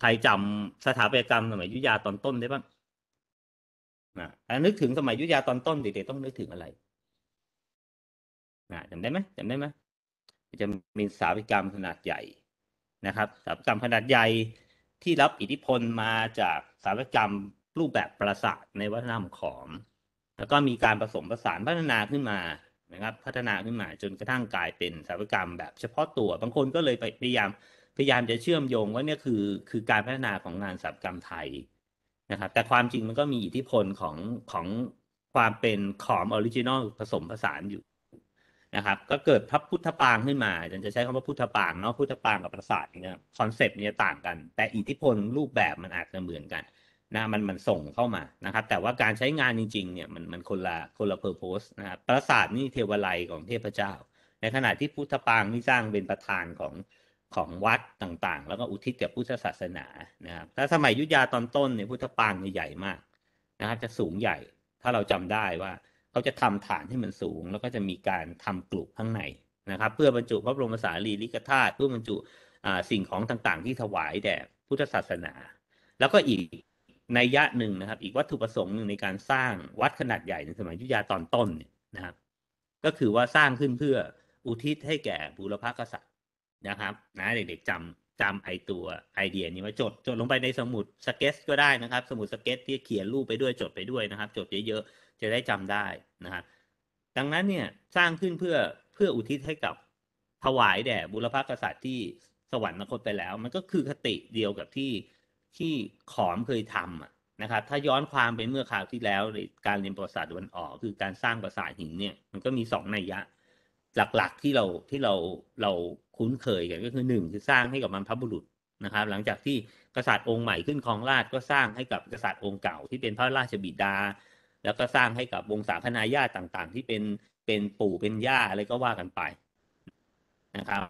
ใครจำสถาปัตยกรรม สมัยยุยาตอนต้นได้บ้างนะนึกถึงสมัยยุยาตอนต้นเด็กๆต้องนึกถึงอะไรนะจำได้ไหมจำได้ไหม จะมีสถาปัตยกรรมขนาดใหญ่ นะครับสถาปัตยกรรมขนาดใหญ่ ที่รับอิทธิพลมาจากสถาปัตยกรรมรูปแบบปราสาทในวัฒนธรรมขอมแล้วก็มีการผสมผสานพัฒนาขึ้นมา นะครับ พัฒนาขึ้นมาจนกระทั่งกลายเป็นสถาปัตยกรรมแบบเฉพาะตัว บางคนก็เลยไปพยายามพยายามจะเชื่อมโยงว่าเนี่ยคือคือการพัฒนาของงานศั์กรรมไทยนะครับ แต่ความจริงมันก็มีอิทธิพลของของความเป็นขอมออริจินอลผสมผสานอยู่นะครับ ก็เกิดพระพุทธปางขึ้นมาจันจะใช้คำว่าพุทธปางเนาะพุทธปางกับประสาทเนี่ยคอนเซปต์เนี่ยต่างกัน แต่อิทธิพลรูปแบบมันอาจจะเหมือนกันนะมันมันส่งเข้ามานะครับ แต่ว่าการใช้งานจริงๆเนี่ยมันมันคนละคนละเพอร์โพสนะครับประสาทนี่เทวไลของเทพเจ้า ในขณะที่พุทธปางนี่สร้างเป็นประธานของของวัดต่างๆ แล้วก็อุทิศแก่พุทธศาสนานะครับถ้าสมัยยุทธยาตอนต้นเนี่ยพุทธปางใหญ่มากนะครับ จะสูงใหญ่ ถ้าเราจำได้ว่าเขาจะทำฐานให้มันสูง แล้วก็จะมีการทำกลุมข้างในนะครับ เพื่อบรรจุพระบรมสารีริกธาตุเพื่อบรรจุสิ่งของต่างๆ ที่ถวายแด่พุทธศาสนา แล้วก็อีกในยะหนึ่งนะครับ อีกวัตถุประสงค์หนึ่งในการสร้างวัดขนาดใหญ่ในสมัยยุทธยาตอนต้นนะครับ ก็คือว่าสร้างขึ้นเพื่ออุทิศให้แก่บุรพกษัตริย์นะครับนะเด็กๆจำจำไอตัวไอเดียนี้ว่าจด จดลงไปในสมุดสเก็ตก็ได้นะครับ สมุดสเก็ตที่เขียนรูปไปด้วย จดไปด้วยนะครับ จดเยอะ ๆ จะได้จำได้นะครับดังนั้นเนี่ยสร้างขึ้นเพื่อเพื่ออุทิศให้กับถวาย แด่บุรพกษัตริย์ที่สวรรคตไปแล้ว มันก็คือคติเดียวกับที่ที่ขอมเคยทำนะครับถ้าย้อนความไปเมื่อคราวที่แล้วในการเรียนประสาทวันออกคือการสร้างประสาทหินเนี่ยมันก็มีสองนัยยะหลัก ๆ ที่เราที่เราเราคุ้นเคยกันก็คือหนึ่งคือสร้างให้กับบรรพบุรุษนะครับ หลังจากที่กษัตริย์องค์ใหม่ขึ้นครองราชก็สร้างให้กับกษัตริย์องค์เก่าที่เป็นพระราชบิดา แล้วก็สร้างให้กับวงศาคณาญาติต่างๆ ที่เป็นเป็นปู่เป็นย่าอะไรก็ว่ากันไปนะครับ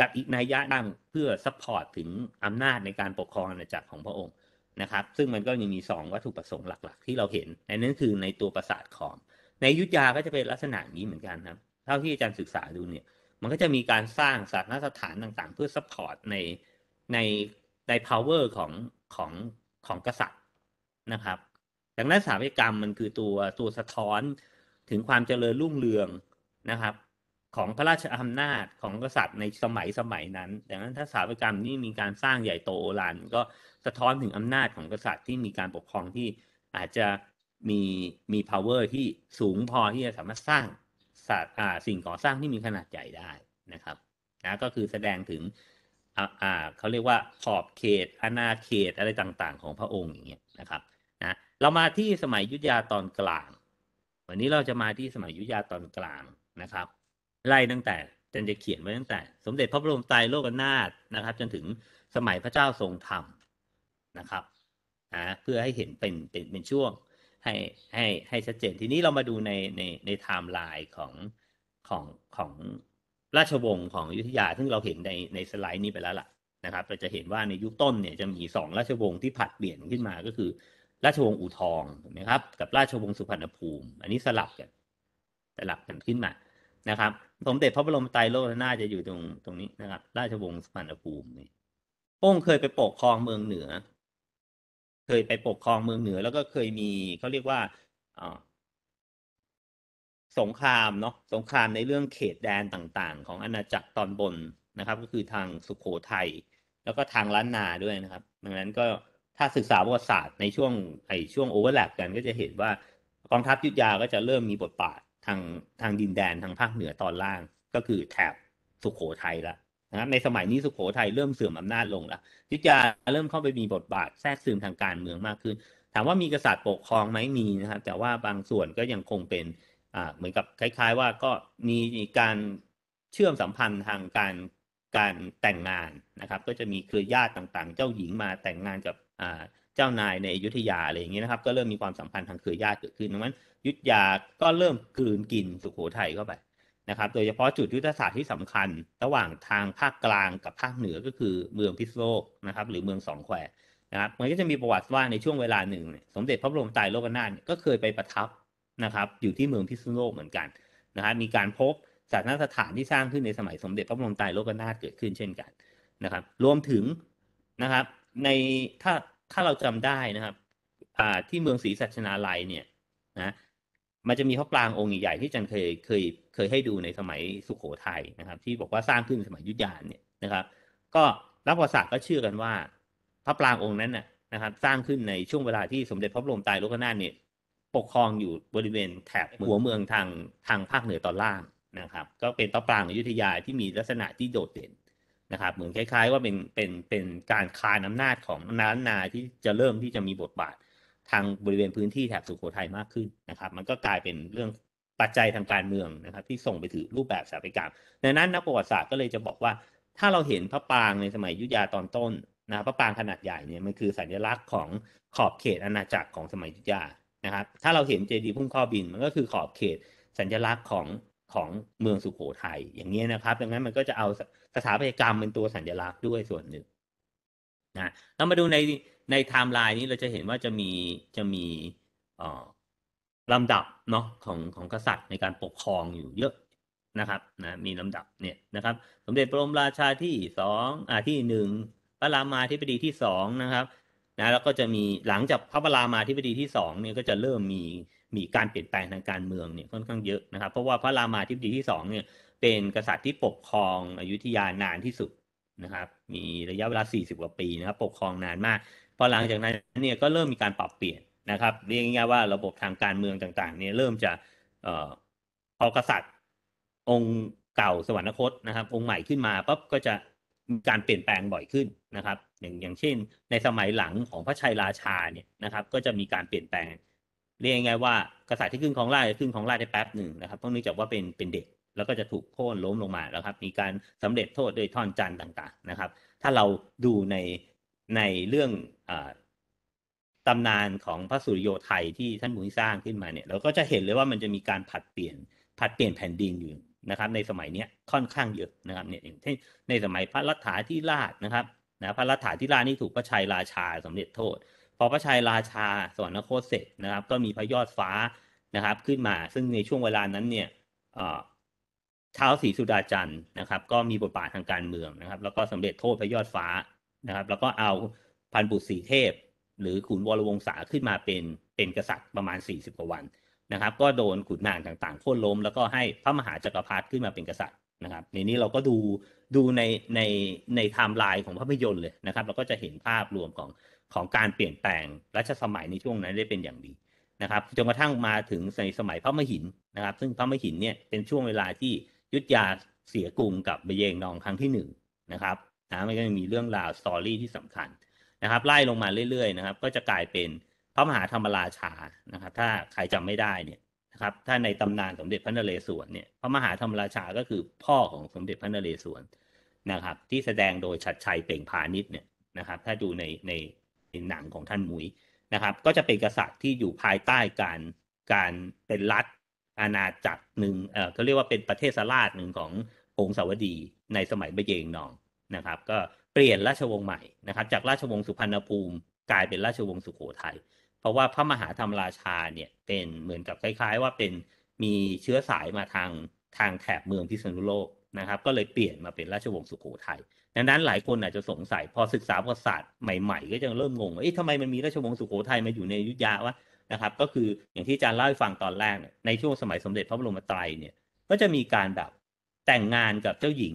กับอีกนัยยะนั่งเพื่อซัพพอร์ตถึงอำนาจในการปกครองอาณาจักรของพระองค์นะครับ ซึ่งมันก็ยังมี 2 วัตถุประสงค์หลัก ๆ ที่เราเห็นในนั้นคือในตัวปราสาทขอมในยุทธยาก็จะเป็นลักษณะนี้เหมือนกันครับท่าที่อาจารย์ศึกษาดูเนี่ย มันก็จะมีการสร้างสาธารณสถานต่างๆ เพื่อซัพพอร์ตในในใน power ของของของกษัตริย์นะครับ ดังนั้นสถาปัตยกรรมมันคือตัวตัวสะท้อนถึงความเจริญรุ่งเรืองนะครับ ของพระราชอำนาจของกษัตริย์ในสมัยสมัยนั้น ดังนั้นถ้าสถาปัตยกรรมนี่มีการสร้างใหญ่โตโอลานก็สะท้อนถึงอำนาจของกษัตริย์ที่มีการปกครองที่อาจจะมีมี power ที่สูงพอที่จะสามารถสร้างสัตว์อ่าสิ่งก่อสร้างที่มีขนาดใหญ่ได้นะครับนะก็คือแสดงถึง อ่าเขาเรียกว่าขอบเขตอาณาเขตอะไรต่างๆ ของพระองค์อย่างเงี้ยนะครับนะเรามาที่สมัยยุทธยาตอนกลาง วันนี้เราจะมาที่สมัยยุทธยาตอนกลางนะครับ ไล่ตั้งแต่จนจะเขียนไว้ตั้งแต่ สมเด็จพระบรมไตรโลกนาถนะครับ จนถึงสมัยพระเจ้าทรงธรรมนะครับนะเพื่อให้เห็นเป็นเป็นเป็นช่วงให้ให้ให้ชัดเจนทีนี้เรามาดูในในในไทม์ไลน์ของของ ของราชวงศ์ของอยุธยาซึ่งเราเห็นใน ในสไลด์นี้ไปแล้วล่ะนะครับเราจะเห็นว่าในยุคต้นเนี่ยจะมีสองราชวงศ์ที่ผัดเปลี่ยนขึ้นมาก็คือ ราชวงศ์อู่ทองนมครับ กับราชวงศ์สุพรรณภูมิ อันนี้สลับกันสลับกันขึ้นมานะครับสมเด็จพระบรมไตรโลกน่าจะอยู่ตรงตรงนี้นะครับ ราชวงศ์สุพรรณภูมินี่พงเคยไปปกครองเมืองเหนือเคยไปปกครองเมืองเหนือแล้วก็เคยมีเขาเรียกว่าสงครามเนาะสงครามในเรื่องเขตแดนต่างๆ ของอาณาจักรตอนบนนะครับ ก็คือทางสุขโขทัยแล้วก็ทางล้านนาด้วยนะครับ ดังนั้นก็ถ้าศึกษาประวัติศาสตร์ ในช่วง ไอช่วงโอเวอร์แลปกัน ก็จะเห็นว่ากองทัพยุทธยาก็จะเริ่มมีบทบาททางทางดินแดนทางภาคเหนือตอนล่างก็คือแถบสุขโขทัยละนะครับในสมัยนี้สุขโขทัยเริ่มเสื่อมอำนาจลงแล้วทธจาเริ่มเข้าไปมีบทบาทแทรกซึมทางการเมืองมากขึ้น ถามว่ามีกษัตริย์ปกครองไหมมีนะครับ แต่ว่าบางส่วนก็ยังคงเป็นอ่าเหมือนกับคล้ายๆ ว่าก็มีการเชื่อมสัมพันธ์ทางการการแต่งงานนะครับ ก็จะมีเครือญาติต่างๆ เจ้าหญิงมาแต่งงานกับอ่าเจ้านายในยุทธยาอะไรอย่างเงี้นะครับก็เริ่มมีความสัมพันธ์ทางเครือญาติเกิดขึ้นดังนั้นยุทธยาก็เริ่มกลืนกินสุขโขทัยเข้าไปนะครับโดยเฉพาะจุดยุทธศาสตร์ที่สำคัญ ระหว่างทางภาคกลางกับภาคเหนือก็คือเมืองพิษโลกนะครับ หรือเมืองสองแควนะครับมันก็จะมีประวัติว่าในช่วงเวลาหนึ่ง สมเด็จพระบรมไตรโลกนาถก็เคยไปประทับนะครับ อยู่ที่เมืองพิษโลกเหมือนกันนะครับมีการพบศาสนสถานที่สร้างขึ้นในสมัยสมเด็จพระบรมไตรโลกนาถเกิดขึ้นเช่นกันนะครับ รวมถึงนะครับในถ้าถ้าเราจำได้นะครับที่เมืองศรีสัชนาลัยเนี่ยนะมันจะมีพระปรางองค์ใหญ่ที่จันเคยเคยเคยให้ดูในสมัยสุขโขทัยนะครับ ที่บอกว่าสร้างขึ้นสมัยยุทธยานเนี่ยนะครับ ก็รักประสัาทก็เชื่อกันว่า พระปรางองค์นั้นน่ะนะครับ สร้างขึ้นในช่วงเวลาที่สมเด็จพระบรมไตรโลกนาถเนี่ยปกครองอยู่บริเวณแถบหัวเมืองทางทางภาคเหนือตอนล่างนะครับ ก็เป็นพระปรางอยุธยาที่มีลักษณะที่โดดเด่นนะครับ เหมือนคล้ายๆ ว่าเป็นเป็นเป็นการคานอานาจของนานาที่จะเริ่มที่จะมีบทบาททางบริเวณพื้นที่แถบสุโขทัยมากขึ้นนะครับ มันก็กลายเป็นเรื่องปัจจัยทางการเมืองนะครับ ที่ส่งไปถือรูปแบบสถาปัตยกรรม ในนั้นนักประวัติศาสตร์ก็เลยจะบอกว่า ถ้าเราเห็นพระปางในสมัยยุทธยาตอนต้นนะรพระปางขนาดใหญ่เนี่ยมันคือสัญลักษณ์ของขอบเขตอาณาจักรของสมัยยุทธยานะครับ ถ้าเราเห็นเจดีย์พุ่มข้อบินมันก็คือขอบเขตสัญลักษณ์ของของเมืองสุโขทัยอย่างนี้นะครับ ดังนั้นมันก็จะเอาสถาปัตยกรรมเป็นตัวสัญลักษณ์ด้วยส่วนหนึ่งนะเรามาดูในในไทม์ไลน์นี้เราจะเห็นว่าจะมีจะมีออลำดับเนาะของของกษัตริย์ในการปกครองอยู่เยอะนะครับนะมีลำดับเนี่ยนะครับ สมเด็จพระบรมราชาที่สองอ่าที่หนึ่งพระรามาธิบดีที่สองนะครับนะแล้วก็จะมีหลังจากพระบรามาธิบดีที่สองเนี่ยก็จะเริ่มมีมีการเปลี่ยนแปลงทางการเมืองเนี่ยค่อนข้างเยอะนะครับ เพราะว่าพระรามาธิบดีที่สองเนี่ยเป็นกษัตริย์ที่ปกครองอยุธยานานที่สุดนะครับ มีระยะเวลา40กว่าปีนะครับ ปกครองนานมากพอหลังจากนั้นเนี่ยก็เริ่มมีการปรับเปลี่ยนนะครับเรียกง่ายๆว่า ระบบทางการเมืองต่าง ๆ เนี่ยเริ่มจะเอ่อพอกษัตริย์องค์เก่าสวรรคตนะครับ องค์ใหม่ขึ้นมาปั๊บก็จะมีการเปลี่ยนแปลงบ่อยขึ้นนะครับอย่างอย่างเช่น ในสมัยหลังของพระชัยราชาเนี่ยนะครับ ก็จะมีการเปลี่ยนแปลง เรียกง่ายๆว่า กษัตริย์ที่ขึ้นของราชขึ้นของราชได้แป๊บหนึ่งนะครับเพราะเนื่องจากว่าเป็นเป็นเด็กแล้วก็จะถูกโค่นล้มลงมาแล้วครับ มีการสำเร็จโทษด้วยท่อนจันต่าง ๆ นะครับ ถ้าเราดูในในเรื่องตำนานของพระสุริโยไทยที่ท่านมุ้สร้างขึ้นมาเนี่ย เราก็จะเห็นเลยว่ามันจะมีการผัดเปลี่ยน ผัดเปลี่ยนแผ่นดินอยู่นะครับ ในสมัยนี้ค่อนข้างเยอะนะครับเนี่ยองในสมัยพระรัฐาธิราชนะครับนะพระรัฐาธิราชนี่ถูกพระชัยราชาสำเร็จโทษพอพระชัยราชาสวรรคตเสร็จนะครับ ก็มีพระยอดฟ้านะครับ ขึ้นมา ซึ่งในช่วงเวลานั้นเนี่ยท้าวศรีสุดาจันทร์นะครับ ก็มีบทบาททางการเมืองนะครับ แล้วก็สำเร็จโทษพระยอดฟ้านะครับ แล้วก็เอาพันบุตรสีเทพหรือขุนวรวงศาขึ้นมาเป็นเป็นกษัตริย์ประมาณ 40กว่าวันนะครับ ก็โดนขุนนางต่างๆ โค่นล้ม แล้วก็ให้พระมหาจักรพรรดิขึ้นมาเป็นกษัตริย์นะครับ ในนี้เราก็ดูดูในในในไทม์ไลน์ของภาพยนตร์เลยนะครับ เราก็จะเห็นภาพรวมของของการเปลี่ยนแปลงรัชสมัยในช่วงนั้นได้เป็นอย่างดีนะครับจนกระทั่งมาถึงในสมัยพระมหินนะครับ ซึ่งพระมหินเนี่ยเป็นช่วงเวลาที่ยุทธยาเสียกรุงกับเบเยงนองครั้งที่หนึ่งนะครับนะมันก็มีเรื่องราวสตอรี่ที่สำคัญนะครับไล่ลงมาเรื่อยๆนะครับก็จะกลายเป็นพระมหาธรรมราชานะครับ ถ้าใครจำไม่ได้เนี่ยนะครับถ้าในตำนานสมเด็จพระนเรศวรเนี่ยพระมหาธรรมราชาก็คือพ่อของสมเด็จพระนเรศวรนะครับ ที่แสดงโดยชัดชัยเป่งพาณิชย์เนี่ยนะครับ ถ้าดูในในหนังของท่านมุ้ยนะครับ ก็จะเป็นกษัตริย์ที่อยู่ภายใต้การการเป็นรัฐอาณาจักรหนึ่งเออเขาเรียกว่าเป็นประเทศสลาดหนึ่งขององค์สัวดีในสมัยบเยงนองนะครับ ก็เปลี่ยนราชวงศ์ใหม่นะครับจากราชวงศ์สุพรรณภูมิกลายเป็นราชวงศ์สุโขทัยเพราะว่าพระมหาธรรมราชาเนี่ยเป็นเหมือนกับคล้ายๆ ว่าเป็นมีเชื้อสายมาทางทางแถบเมืองพิษณุโลกนะครับ ก็เลยเปลี่ยนมาเป็นราชวงศ์สุโขทัยดังนั้น หลายคนอาจจะสงสัยพอศึกษาประวัติศาสตร์ใหม่ๆ ก็จะเริ่มงงว่าเอ๊ะทำไมมันมีราชวงศ์สุโขทัยมาอยู่ในยุทธยาวะนะครับ ก็คืออย่างที่อาจารย์เล่าให้ฟังตอนแรกในช่วงสมัยสมเด็จพระบรมไตรเนี่ยก็จะมีการแบบแต่งงานกับเจ้าหญิง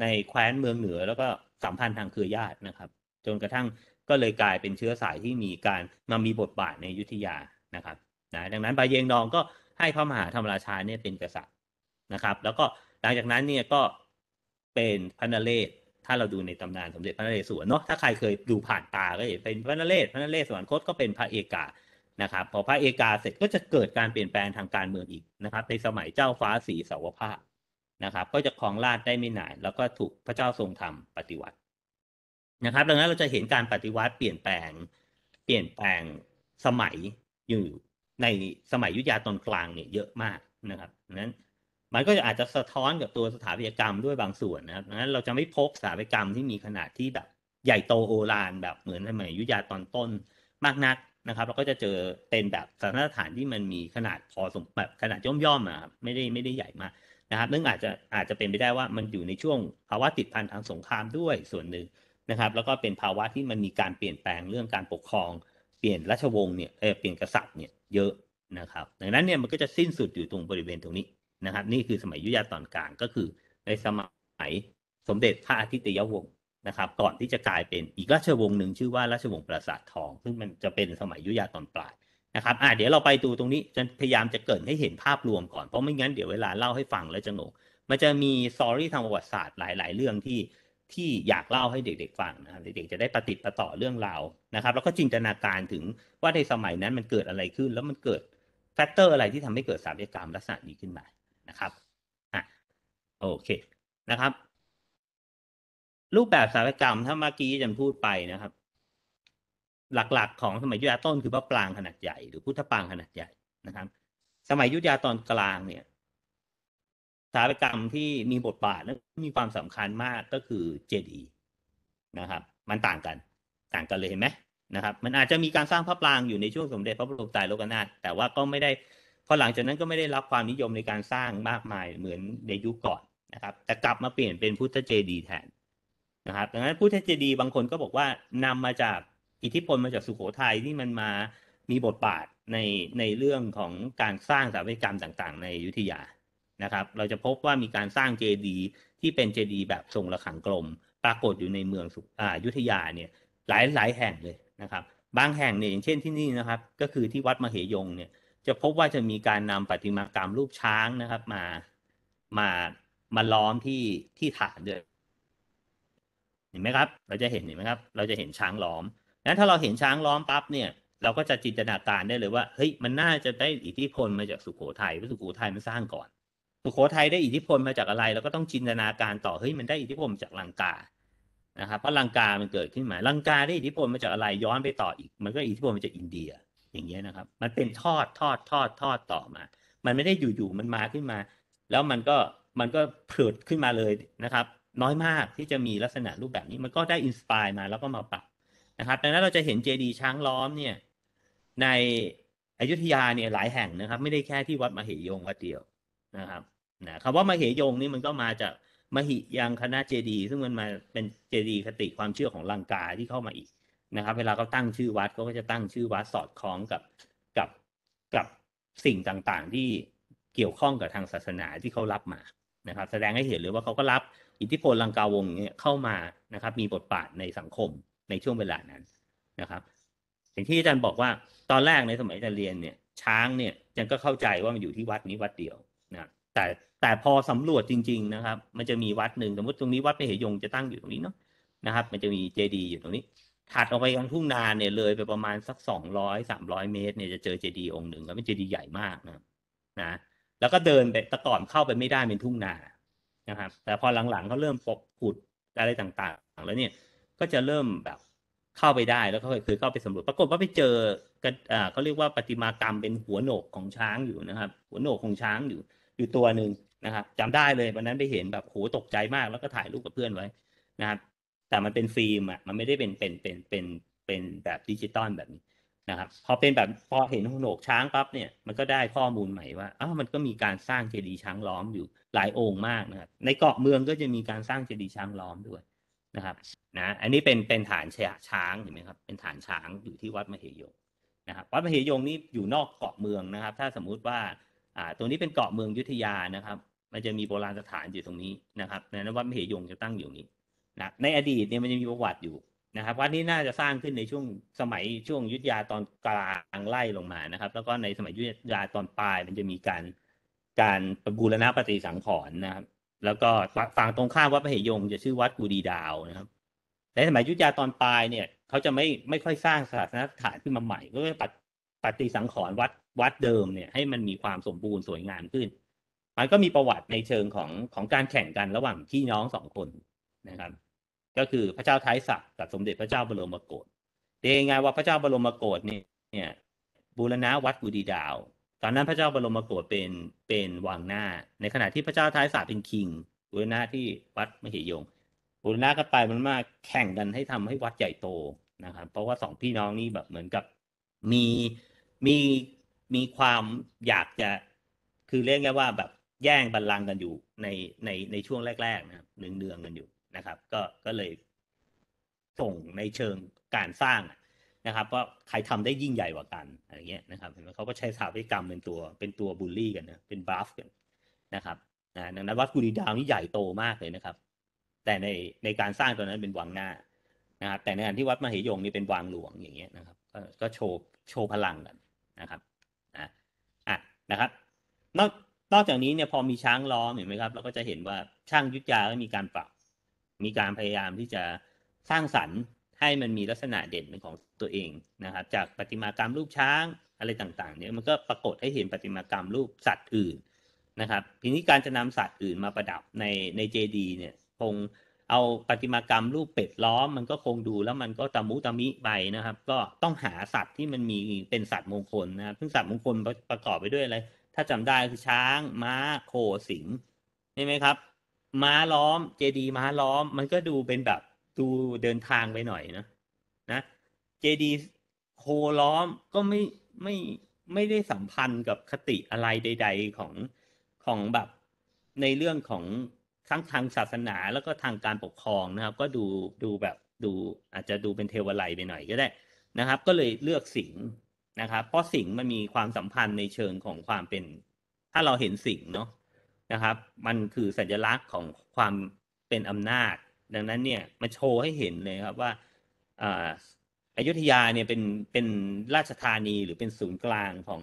ในแคว้นเมืองเหนือแล้วก็สัมพันธ์ทางเครือญาตินะครับ จนกระทั่งก็เลยกลายเป็นเชื้อสายที่มีการมามีบทบาทในยุทธยานะครับนะดังนั้นบาเยงดองก็ให้พระมหาธรรมราชาเนี่ยเป็นกษัตริย์นะครับ แล้วก็หลังจากนั้นเนี่ยก็เป็นพระนเรศถ้าเราดูในตำนานสมเด็จพระนเรศวรเนาะถ้าใครเคยดูผ่านตาก็เห็นเป็นพระนเรศพระนเรศวรคตก็เป็นพระเอกานะครับ พอพระเอกาเสร็จก็จะเกิดการเปลี่ยนแปลงทางการเมืองอีกนะครับ ในสมัยเจ้าฟ้าสีสาวภาพนะครับก็จะครองราชได้ไม่นานแล้วก็ถูกพระเจ้าทรงทำปฏิวัตินะครับ ดังนั้นเราจะเห็นการปฏิวัติเปลี่ยนแปลง เปลี่ยนแปลงสมัยอยู่ในสมัยยุทธยาตอนกลางเนี่ยเยอะมากนะครับนั้นมันก็อาจจะสะท้อนกับตัวสถาปัตยกรรมด้วยบางส่วนนะครับงนั้นเราจะไม่พบสถาปัตยกรรมที่มีขนาดที่แบบใหญ่โตโอฬารแบบเหมือนสมัยยุทธยาตอนต้นมากนักนะครับ เราก็จะเจอเป็นแบบสถานที่มันมีขนาดพอสมแบบขนาดย่อมๆนะครับไม่ได้ไม่ได้ใหญ่มากนะครับซึ่งอาจจะอาจจะเป็นไปได้ว่ามันอยู่ในช่วงภาวะติดพันทางสงครามด้วยส่วนหนึ่งนะครับแล้วก็เป็นภาวะที่มันมีการเปลี่ยนแปลงเรื่องการปกครอง เปลี่ยนราชวงศ์เนี่ยเออเปลี่ยนกษัตริย์เนี่ยเยอะนะครับ ดังนั้นเนี่ยมันก็จะสิ้นสุดอยู่ตรงบริเวณตรงนี้นะครับ นี่คือสมัยยุยาตอนกลางก็คือในสมัยสมเด็จพระอาทิตย์ยวงศ์นะครับ ก่อนที่จะกลายเป็นอีกราชวงศ์หนึ่งชื่อว่าราชวงศ์ปราสาททอง ซึ่งมันจะเป็นสมัยยุยาตอนปลายนะครับ อ่าเดี๋ยวเราไปดูตรงนี้ จะพยายามจะเกิดให้เห็นภาพรวมก่อน เพราะไม่งั้นเดี๋ยวเวลาเล่าให้ฟังแล้วจะงงมันจะมีสอรี่ทางประวัติศาสตร์หลายๆเรื่องที่ที่อยากเล่าให้เด็กๆฟังนะครับเด็กๆจะได้ประติดประต่อเรื่องราวนะครับ แล้วก็จินตนาการถึงว่าในสมัยนั้นมันเกิดอะไรขึ้น แล้วมันเกิดแฟกเตอร์อะไรที่ทำให้เกิดสถาปัตยกรรมลักษณะนี้ขึ้นมานะครับ อ่ะโอเค นะครับ รูปแบบสถาปกรรมถ้าเมื่อกี้จะพูดไปนะครับหลักๆของสมัยยุทธยาต้นคือพระปรางขนาดใหญ่หรือพุทธปรางขนาดใหญ่นะครับ สมัยยุทธยาตอนกลางเนี่ยสถาปัตยกรรมที่มีบทบาทและมีความสำคัญมากก็คือเจดีนะครับ มันต่างกัน ต่างกันเลยเห็นไหมนะครับ มันอาจจะมีการสร้างพระปรางอยู่ในช่วงสมเด็จพระบรมไตรโลกนาถแต่ว่าก็ไม่ได้ พอหลังจากนั้นก็ไม่ได้รับความนิยมในการสร้างมากมายเหมือนในยุคก่อนนะครับ แต่กลับมาเปลี่ยนเป็นพุทธเจดีแทนนะครับดังนั้นพุทธเจดีบางคนก็บอกว่านำมาจากอิทธิพลมาจากสุโขทัยที่มันมามีบทบาทในในเรื่องของการสร้างสถาปัตยกรรมต่างๆ ในยุธยา นะครับ เราจะพบว่ามีการสร้างเจดีย์ที่เป็นเจดีย์แบบทรงระฆังกลม ปรากฏอยู่ในเมืองสุอายุธยาเนี่ย หลายหลายแห่งเลยนะครับ บางแห่งเนี่ยอย่างเช่นที่นี่นะครับ ก็คือที่วัดมเหยงเนี่ยจะพบว่าจะมีการนำปฏิมากรรมรูปช้างนะครับมามามาล้อมที่ที่ฐานด้วยเห็นไหมครับ เราจะเห็นเห็นไหมครับ เราจะเห็นช้างล้อมนั้นถ้าเราเห็นช้างล้อมปั๊บเนี่ยเราก็จะจินตนาการได้เลยว่าเฮ้ยมันน่าจะได้อิทธิพลมาจากสุโขทัยเพราะสุโขทัยมันสร้างก่อน สุโขทัยได้อิทธิพลมาจากอะไรเราก็ต้องจินตนาการต่อเฮ้ยมันได้อิทธิพลจากลังกานะครับเพราะลังกามันเกิดขึ้นมาลังกาได้อิทธิพลมาจากอะไรย้อนไปต่ออีก มันก็อิทธิพลมาจากอินเดีย อย่างเงี้ยนะครับ มันเป็นทอดทอดทอดทอดต่อมา มันไม่ได้อยู่ๆมันมาขึ้นมา แล้วมันก็มันก็เผิดขึ้นมาเลยนะครับ น้อยมากที่จะมีลักษณะรูปแบบนี้มันก็ได้อินสปายมาแล้วก็มาปรับนะครับดังนั้นเราจะเห็นเจดีย์ช้างล้อมเนี่ยในอยุธยาเนี่ยหลายแห่งนะครับ ไม่ได้แค่ที่วัดมเหยงวัดเดียวนะครับนะคำว่ามเหยงนี่มันก็มาจากมหิยังคณะเจดีย์ซึ่งมันมาเป็นเจดีย์คติความเชื่อของลังกาที่เข้ามาอีกนะครับ เวลาเขาตั้งชื่อวัดเขาก็จะตั้งชื่อวัดสอดคล้องกับกับ กับสิ่งต่างๆที่เกี่ยวข้องกับทางศาสนาที่เขารับมานะครับ แสดงให้เห็นเลยว่าเขาก็รับอิทธิพลลังกาวงเนี่ยเข้ามานะครับ มีบทบาทในสังคมในช่วงเวลานั้นนะครับอย่างที่อาจารย์บอกว่าตอนแรกในสมัยอาจารย์เรียนเนี่ย ช้างเนี่ยอาจารย์ก็เข้าใจว่ามันอยู่ที่วัดนี้วัดเดียวนะแต่แต่พอสำรวจจริง ๆนะครับ มันจะมีวัดหนึ่งสมมติตรงนี้วัดไม่เหยงจะตั้งอยู่ตรงนี้เนาะนะครับ มันจะมีเจดีย์อยู่ตรงนี้ถัดออกไปกลางทุ่งนาเนี่ยเลยไปประมาณสักสองร้อยสามร้อยเมตรเนี่ยจะเจอเจดีย์องค์หนึ่งแล้วเป็นเจดีย์ใหญ่มากนะนะ แล้วก็เดินไปตะก่อนเข้าไปไม่ได้เป็นทุ่งนานะครับ แต่พอหลังๆเขาเริ่มปกขุดอะไรต่างๆแล้วเนี่ยก็จะเริ่มแบบเข้าไปได้แล้วก็คือเข้าไปสำรวจปรากฏว่าไปเจอกันเขาเรียกว่าปฏิมากรรมเป็นหัวโหนกของช้างอยู่นะครับ หัวโหนกของช้างอยู่อยู่ตัวหนึ่งนะครับจำได้เลยวันนั้นไปเห็นแบบโหตกใจมากแล้วก็ถ่ายรูปกับเพื่อนไว้นะครับแต่มันเป็นฟิล์มอ่ะมันไม่ได้เป็นเป็นเป็นเป็นเป็นแบบดิจิตอลแบบนี้นะครับ พอเป็นแบบพอเห็นหัวโหนกช้างปั๊บเนี่ยมันก็ได้ข้อมูลใหม่ว่าอ้าวมันก็มีการสร้างเจดีย์ช้างล้อมอยู่หลายองค์มากนะครับในเกาะเมืองก็จะมีการสร้างเจดีย์ช้างล้อมด้วยนะครับนะอันนี้เป็นเป็นฐานเชช้างเห็นไหมครับ เป็นฐานช้างอยู่ที่วัดมเหยงนะครับวัดมเหยงนี่อยู่นอกเกาะเมืองนะครับ ถ้าสมมุติว่าอ่าตัวนี้เป็นเกาะเมืองยุทธยา นะครับ มันจะมีโบราณสถานอยู่ตรงนี้นะครับนั้นวัดมเหยงจะตั้งอยู่นี้นะในอดีตเนี่ยมันจะมีประวัติอยู่นะครับ วัดนี้น่าจะสร้างขึ้นในช่วงสมัยช่วงยุทธยาตอนกลางไล่ลงมา นะครับ แล้วก็ในสมัยยุทธยาตอนปลายมันจะมีการการบูรณะปฏิสังขรณ์นะครับ แล้วก็ฝั่งตรงข้ามวัดพระเหยงจะชื่อวัดกูดีดาวนะครับในสมัยยุทธยาตอนปลายเนี่ยเขาจะไม่ไม่ค่อยสร้างศาสนสถานขึ้นมาใหม่ก็จะปัดปฏิสังขรณ์วัดวัดเดิมเนี่ยให้มันมีความสมบูรณ์สวยงามขึ้น มันก็มีประวัติในเชิงของของการแข่งกันระหว่างพี่น้องสองคนนะครับ ก็คือพระเจ้าท้ายศักดิ์กับสมเด็จพระเจ้าบรมโกศเรยง่ายว่าพระเจ้าบรมโกศเนี่ยเนี่ยบูรณะวัดกุดีดาว ตอนนั้นพระเจ้าบรมโกศเป็นเป็นวังหน้า ในขณะที่พระเจ้าท้ายศักดิ์เป็นคิงบูรณะที่วัดมเหยงบูรณะก็ไปมันมากแข่งกันให้ทำให้วัดใหญ่โตนะครับ เพราะว่าสองพี่น้องนี่แบบเหมือนกับมีมีมีความอยากจะ คือเรียกง่ายว่าแบบแย่งบัลลังก์กันอยู่ในในในช่วงแรกๆนะครับเนืองกันอยู่นะครับ ก็ก็เลย ส่งในเชิงการสร้างนะครับว่า ใครทำได้ยิ่งใหญ่กว่ากันอะไรเงี้ยนะครับ เห็นไหมเขาก็ใช้สถาปัตยกรรมเป็นตัวเป็นตัวบูลลี่ กันนะ เป็นบัฟกันนะครับนะดังนั้นวัดกุฎีดาวนี่ใหญ่โตมากเลยนะครับแต่ในในการสร้างตัวนั้นเป็นวังหน้านะครับแต่ในอันที่วัดมเหยงนี่เป็นวังหลวงอย่างเงี้ยนะครับ ก็โชว์โชว์พลังกันนะครับนะอ่ะนะครับ นอกนอกจากนี้เนี่ยพอมีช้างล้อมเห็นไหมครับเราก็จะเห็นว่าช่างยุทธยาก็มีการปรับมีการพยายามที่จะสร้างสรรค์ให้มันมีลักษณะเด่นเป็นของตัวเองนะครับ จากปฏิมากรรมรูปช้างอะไรต่างๆเนี่ยมันก็ปรากฏให้เห็นปฏิมากรรมรูปสัตว์อื่นนะครับทีนี้การจะนำสัตว์อื่นมาประดับในในเจดีเนี่ยคงเอาปฏิมากรรมรูปเป็ดล้อม มันก็คงดูแล้วมันก็ตะมุตะมิไปนะครับ ก็ต้องหาสัตว์ที่มันมีเป็นสัตว์มงคลนะครับซึ่งสัตว์มงคลประกอบไปด้วยอะไรถ้าจำได้คือช้างม้าโคสิงใช่ไหมครับ ม้าล้อม เจดีม้าล้อม มันก็ดูเป็นแบบดูเดินทางไปหน่อยนะนะ เจดีโคล้อมก็ไม่ไม่ไม่ได้สัมพันธ์กับคติอะไรใด ๆของของแบบในเรื่องของทั้งทางศาสนาแล้วก็ทางการปกครองนะครับ ก็ดูดูแบบดูอาจจะดูเป็นเทวไลไปหน่อยก็ได้นะครับ ก็เลยเลือกสิงนะครับ เพราะสิงมันมีความสัมพันธ์ในเชิงของความเป็น ถ้าเราเห็นสิงเนาะนะครับ มันคือสัญลักษณ์ของความเป็นอำนาจ ดังนั้นเนี่ยมาโชว์ให้เห็นเลยครับว่าอายุทยาเนี่ยเป็นเป็นราชธานีหรือเป็นศูนย์กลางของ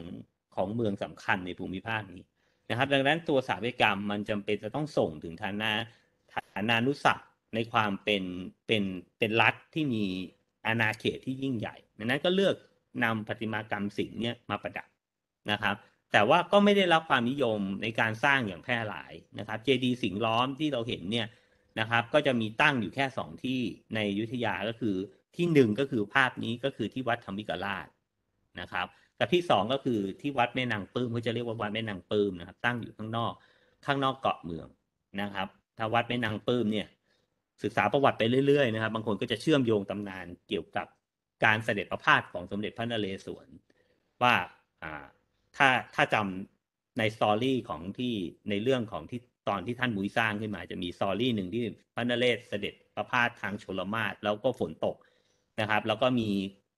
ของเมืองสำคัญในภูมิภาคนี้นะครับดังนั้นตัวสถาปัตยกรรมมันจำเป็นจะต้องส่งถึงฐานะฐานานุสักในความเป็นเป็นเป็นรัฐที่มีอาณาเขตที่ยิ่งใหญ่ดังนั้นก็เลือกนำประติมากรรมสิ่งนี้มาประดับนะครับ แต่ว่าก็ไม่ได้รับความนิยมในการสร้างอย่างแพร่หลายนะครับ เจดีสิงล้อมที่เราเห็นเนี่ยนะครับ ก็จะมีตั้งอยู่แค่2ที่ในยุทธยาก็คือที่1ก็คือภาพนี้ก็คือที่วัดธรรมิกราชนะครับแต่ที่สองก็คือที่วัดแม่นางปื้มเขาจะเรียกว่าวัดแม่นางปื้มนะครับตั้งอยู่ข้างนอกข้างนอกเกาะเมืองนะครับถ้าวัดแม่นางปื้มเนี่ย ศึกษาประวัติไปเรื่อย ๆ นะครับบางคนก็จะเชื่อมโยงตำนานเกี่ยวกับการเสด็จประพาสของสมเด็จพระนเรศวรว่าถ้าถ้าจำในสตอรี่ของที่ในเรื่องของที่ตอนที่ท่านมุ้ยสร้างขึ้นมาจะมีสตอรี่หนึ่งที่พระนเรศเสด็จประพาสทางโชลมาศแล้วก็ฝนตกนะครับ แล้วก็มี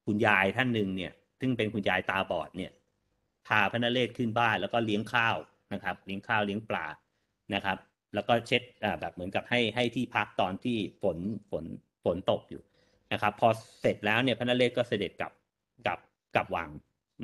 คุณยายท่านหนึ่งเนี่ยซึ่งเป็นคุณยายตาบอดเนี่ย พาพระนเรศขึ้นบ้านแล้วก็เลี้ยงข้าวนะครับ เลี้ยงข้าวเลี้ยงปลานะครับ แล้วก็เช็ดแบบเหมือนกับให้ให้ที่พักตอนที่ฝนฝนฝนตกอยู่นะครับ พอเสร็จแล้วเนี่ยพระนเรศก็เสด็จกลับกลับกลับวัง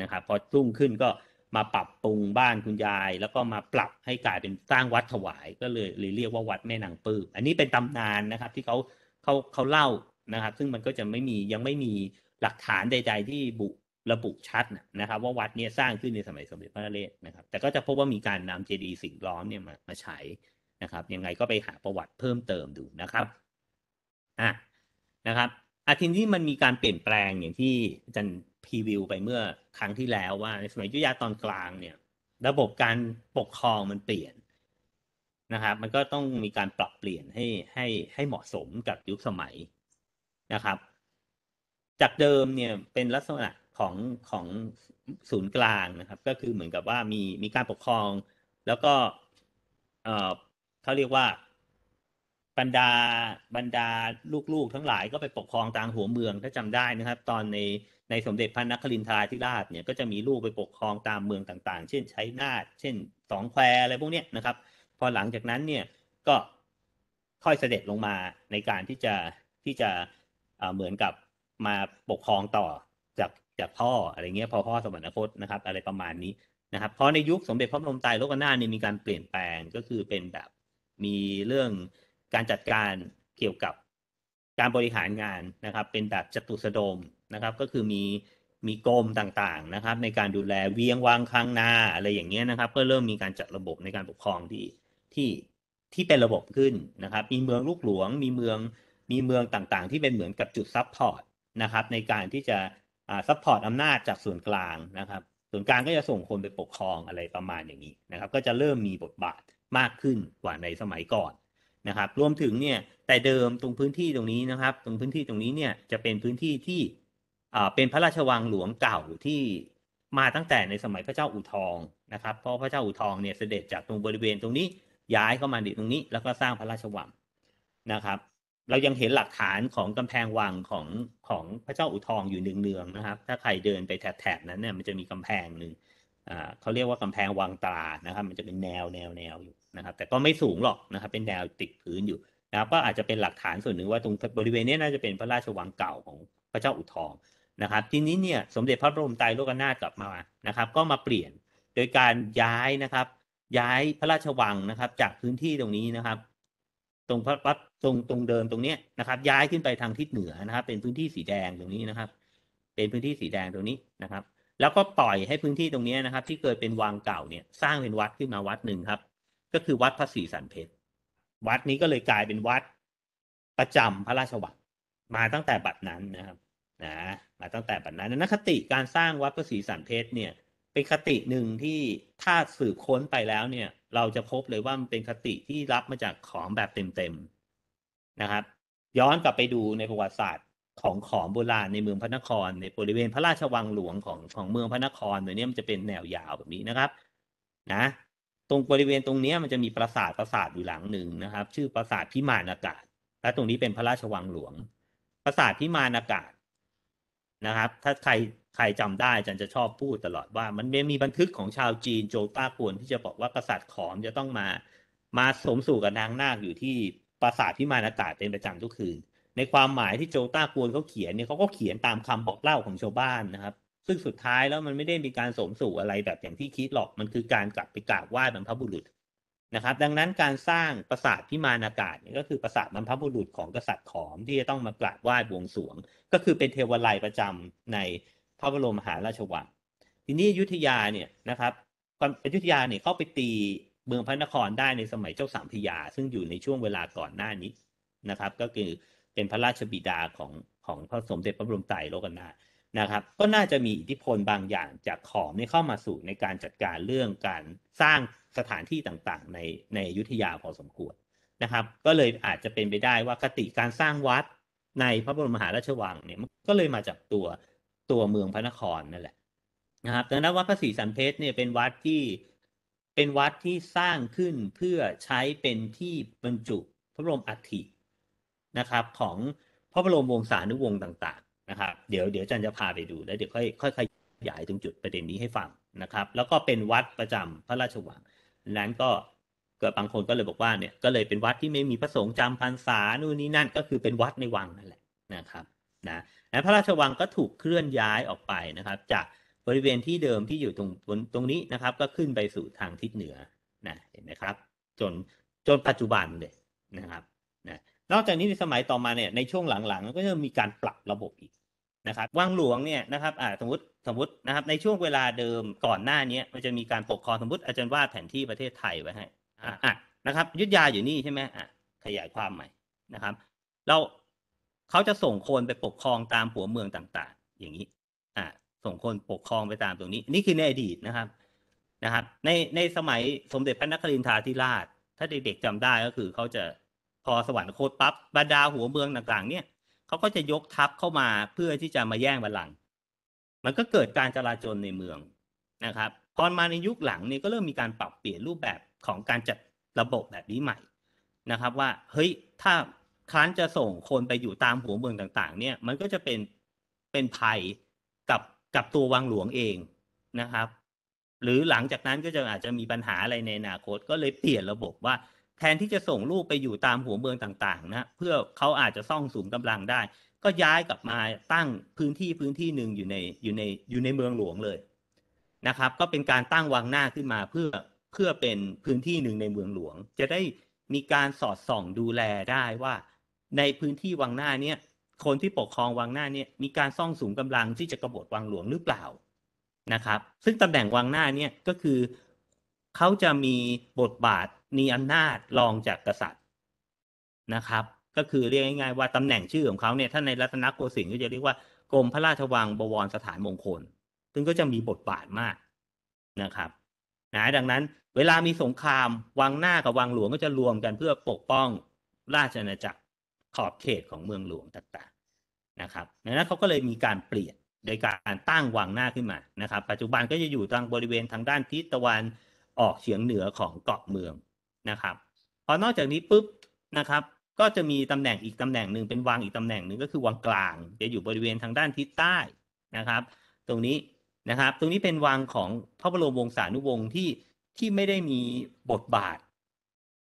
นะครับพอรุ่งขึ้นก็มาปรับปรุงบ้านคุณยาย แล้วก็มาปรับให้กลายเป็นสร้างวัดถวาย ก็เลยเลยเรียกว่าวัดแม่นางปื้มอันนี้เป็นตำนานนะครับที่เขาเขาเขาเล่านะครับ ซึ่งมันก็จะไม่มียังไม่มีหลักฐานใดๆที่บุระบุชัดนะครับว่าวัดเนี่ยสร้างขึ้นในสมัยสมเด็จพระนเรศนะครับ แต่ก็จะพบว่ามีการนำเจดีย์สิ่งล้อมเนี่ยมามาใช้นะครับยังไงก็ไปหาประวัติเพิ่มเติมดูนะครับอ่ะนะครับ อาทิตย์ที่มันมีการเปลี่ยนแปลงอย่างที่อาจารย์พรีวิวไปเมื่อครั้งที่แล้วว่าในสมัยยุยาตอนกลางเนี่ย ระบบการปกครองมันเปลี่ยนนะครับ มันก็ต้องมีการปรับเปลี่ยนให้ให้ให้เหมาะสมกับยุคสมัยนะครับ จากเดิมเนี่ยเป็นลักษณะของของศูนย์กลางนะครับ ก็คือเหมือนกับว่ามีมีการปกครอง แล้วก็ เออเขาเรียกว่าบรรดาบรรดาลูกๆทั้งหลายก็ไปปกครองตามหัวเมืองถ้าจำได้นะครับ ตอนในในสมเด็จพระนครินทราธิราชเนี่ยก็จะมีลูกไปปกครองตามเมืองต่างๆ เช่นใช้นาทเช่นสองแควอะไรพวกเนี้ยนะครับ พอหลังจากนั้นเนี่ยก็ค่อยเสด็จลงมาในการที่จะที่จะเหมือนกับมาปกครองต่อจากจากพ่ออะไรเงี้ยพอพ่อสวรรคตนะครับ อะไรประมาณนี้นะครับ เพราะในยุคสมเด็จพระบรมไตรโลกนาถเนี่ยมีการเปลี่ยนแปลง ก็คือเป็นแบบมีเรื่องการจัดการเกี่ยวกับการบริหารงานนะครับ เป็นแบบจตุสดมนะครับ ก็คือมีมีกรมต่างๆนะครับ ในการดูแลเวียงวางคลังนาอะไรอย่างเงี้ยนะครับก็เริ่มมีการจัดระบบในการปกครองที่ที่ที่เป็นระบบขึ้นนะครับมีเมืองลูกหลวง มีเมืองมีเมืองต่างๆ ที่เป็นเหมือนกับจุดซับพอร์ตนะครับ ในการที่จะซัพพอร์ตอำนาจจากส่วนกลางนะครับ ส่วนกลางก็จะส่งคนไปปกครองอะไรประมาณอย่างนี้นะครับ ก็จะเริ่มมีบทบาทมากขึ้นกว่าในสมัยก่อนนะครับรวมถึงเนี่ยแต่เดิมตรงพื้นที่ตรงนี้นะครับ ตรงพื้นที่ตรงนี้เนี่ยจะเป็นพื้นที่ที่เป็นพระราชวังหลวงเก่าที่มาตั้งแต่ในสมัยพระเจ้าอู่ทองนะครับ เพราะพระเจ้าอู่ทองเนี่ยเสด็จจากตรงบริเวณตรงนี้ย้ายเข้ามาในตรงนี้ แล้วก็สร้างพระราชวังนะครับเรายังเห็นหลักฐานของกำแพง วัง ของของพระเจ้าอุทองอยู่เนืองๆนะครับ ถ้าใครเดินไปแถบๆ นั้นเนี่ยมันจะมีกำแพงหนึ่งอ่าเขาเรียกว่ากำแพงวังตรานะครับ มันจะเป็นแนวแนวแนวอยู่นะครับ แต่ก็ไม่สูงหรอกนะครับ เป็นแนวติดพื้นอยู่นะครับก็อาจจะเป็นหลักฐานส่วนหนึ่งว่าตรงบริเวณนี้น่าจะเป็นพระราชวังเก่าของพระเจ้าอุทองนะครับ ทีนี้เนี่ยสมเด็จพระบรมไตรโลกนาถกลับมานะครับ ก็มาเปลี่ยนโดยการย้ายนะครับ ย้ายพระราชวังนะครับ จากพื้นที่ตรงนี้นะครับตรงพระตรงตรงเดิมตรงเนี้ยนะครับ ย้ายขึ้นไปทางทิศเหนือนะครับเป็นพื้นที่สีแดงตรงนี้นะครับ เป็นพื้นที่สีแดงตรงนี้นะครับ แล้วก็ปล่อยให้พื้นที่ตรงนี้นะครับ ที่เกิดเป็นวังเก่าเนี่ย สร้างเป็นวัดขึ้นมาวัดหนึ่งครับ ก็คือวัดพระศรีสันเพชรวัดนี้ก็เลยกลายเป็นวัดประจำพระราชวังมาตั้งแต่บัดนั้นนะครับนะมาตั้งแต่บัดนั้นนะคติการสร้างวัดพระศรีสันเพชรเนี่ย เป็นคติหนึ่งที่ถ้าสืบค้นไปแล้วเนี่ย เราจะพบเลยว่ามันเป็นคติที่รับมาจากของแบบเต็มๆนะครับย้อนกลับไปดูในประวัติศาสตร์ของของโบราณในเมืองพระนคร ในบริเวณพระราชวังหลวงของของเมืองพระนครเนี่ยมันจะเป็นแนวยาวแบบนี้นะครับนะ ตรงบริเวณตรงนี้มันจะมีปราสาทปราสาทอยู่หลังหนึ่งนะครับ ชื่อปราสาทพิมานอากาศ และตรงนี้เป็นพระราชวังหลวง ปราสาทพิมานอากาศนะครับ ถ้าใครใครจำได้จันจะชอบพูดตลอดว่ามันมีบันทึกของชาวจีนโจต้าควนที่จะบอกว่ากษัตริย์ขอมจะต้องมามาสมสู่กับนางนาคอยู่ที่ปราสาทพิมานอากาศเป็นประจำทุกคืนในความหมายที่โจต้ากวนเขาเขียนเนี่ยเขาก็เขียนตามคำบอกเล่าของชาวบ้านนะครับ ซึ่งสุดท้ายแล้วมันไม่ได้มีการสมสู่อะไรแบบอย่างที่คิดหรอกมันคือการกลับไปกราบไหว้บรรพบุรุษนะครับ ดังนั้นการสร้างปราสาทพิมานอากาศเนี่ยก็คือปราสาทบรรพบุรุษของกษัตริย์ขอม ที่จะต้องมากราบไหว้บวงสรวง ก็คือเป็นเทวไลประจำในพระบรมมหาราชวังทีนี้ยุทธยาเนี่ยนะครับอยุทธยาเนี่ยเข้าไปตีเมืองพระนครได้ในสมัยเจ้าสามพยา ซึ่งอยู่ในช่วงเวลาก่อนหน้านี้นะครับ ก็คือเป็นพระราชบิดาของของพระสมเด็จพระบรมไตรโลกนาถนะครับ ก็น่าจะมีอิทธิพลบางอย่างจากขอมนี่เข้ามาสู่ในการจัดการเรื่องการสร้างสถานที่ต่างๆ ในในยุทธยาพอสมควรนะครับ ก็เลยอาจจะเป็นไปได้ว่าคติการสร้างวัดในพระบรมมหาราชวังเนี่ยมันก็เลยมาจากตัวตัวเมืองพระนครนั่นแหละนะครับดังนั้นวัดพระศรีสันเพชรเนี่ยเป็นวัดที่เป็นวัดที่สร้างขึ้นเพื่อใช้เป็นที่บรรจุพระบรมอัฐินะครับ ของพระบรมวงศานุวงศ์ต่างๆนะครับเดี๋ยวเดี๋ยวจันจะพาไปดูแล้วเดี๋ยวค่อยค่อยขยายตรงจุดประเด็นนี้ให้ฟังนะครับ แล้วก็เป็นวัดประจำพระราชวังนั้นก็กดบางคนก็เลยบอกว่าเนี่ยก็เลยเป็นวัดที่ไม่มีพระสงฆ์จำพรรษานู่นนี่นั่น ก็คือเป็นวัดในวังนั่นแหละนะครับนะและพระราชวังก็ถูกเคลื่อนย้ายออกไปนะครับ จากบริเวณที่เดิมที่อยู่ตรงตรงนี้นะครับ ก็ขึ้นไปสู่ทางทิศเหนือนะเห็นไหมครับ จนจนปัจจุบันเลยนะครับนะนอกจากนี้ในสมัยต่อมาเนี่ยในช่วงหลังๆก็จะมีการปรับระบบอีกนะครับวังหลวงเนี่ยนะครับอ่าสมมติสมมตินะครับ ในช่วงเวลาเดิมก่อนหน้านี้มันจะมีการปกครองสมมติอาจารย์วาดแผนที่ประเทศไทยไว้ให้อ่นะครับยุทธยาอยู่นี่ใช่ไหมอ่ขยายความใหม่นะครับเราเขาจะส่งคนไปปกครองตามหัวเมืองต่าง ๆ อย่างนี้อ่ะส่งคนปกครองไปตามตรงนี้นี่คือในอดีตนะครับนะครับในในสมัยสมเด็จพระนครินทราธิราชถ้าเด็กๆจำได้ก็คือเขาจะ พอสวรรคตปั๊บบรรดาหัวเมืองต่างๆ เนี่ยเขาก็จะยกทัพเข้ามาเพื่อที่จะมาแย่งบัลลังก์มันก็เกิดการจราจรในเมืองนะครับพอมาในยุคหลังเนี่ยก็เริ่มมีการปรับเปลี่ยนรูปแบบของการจัดระบบแบบนี้ใหม่นะครับ ว่าเฮ้ยถ้าครั้นจะส่งคนไปอยู่ตามหัวเมืองต่าง ๆ เนี่ยมันก็จะเป็นเป็นภัยกับกับตัววังหลวงเองนะครับ หรือหลังจากนั้นก็จะอาจจะมีปัญหาอะไรในอนาคต ก็เลยเปลี่ยนระบบว่าแทนที่จะส่งลูกไปอยู่ตามหัวเมืองต่างๆ นะเพื่อเขาอาจจะซ่องสุมกำลังได้ ก็ย้ายกลับมาตั้งพื้นที่พื้นที่หนึ่งอยู่ในอยู่ในอยู่ในเมืองหลวงเลยนะครับ ก็เป็นการตั้งวังหน้าขึ้นมาเพื่อเพื่อเป็นพื้นที่หนึ่งในเมืองหลวง จะได้มีการสอดส่องดูแลได้ว่า ในพื้นที่วังหน้าเนี้ยคนที่ปกครองวังหน้าเนี่ยมีการซ่องสูงกำลังที่จะกบฏวังหลวงหรือเปล่านะครับ ซึ่งตำแหน่งวังหน้าเนี่ยก็คือเขาจะมีบทบาทมีอำนาจรองจากกษัตริย์นะครับ ก็คือเรียกง่ายๆว่าตำแหน่งชื่อของเขาเนี่ย ถ้าในรัตนโกสินทร์ก็จะเรียกว่ากรมพระราชวังบวรสถานมงคล ซึ่งก็จะมีบทบาทมากนะครับนะดังนั้นเวลามีสงครามวังหน้ากับวังหลวงก็จะรวมกันเพื่อปกป้องราชอาณาจักรขอบเขตของเมืองหลวงต่างๆนะครับดังนั้นเขาก็เลยมีการเปลี่ยนโดยการตั้งวังหน้าขึ้นมานะครับ ปัจจุบันก็จะอยู่ทางบริเวณทางด้านทิศตะวันออกเฉียงเหนือของเกาะเมืองนะครับ พอนอกจากนี้ปุ๊บนะครับ ก็จะมีตำแหน่งอีกตำแหน่งหนึ่งเป็นวังอีกตำแหน่งหนึ่งก็คือวังกลางจะอยู่บริเวณทางด้านทิศใต้นะครับ ตรงนี้นะครับ ตรงนี้เป็นวังของพระบรมวงศานุวงศ์ที่ที่ไม่ได้มีบทบาท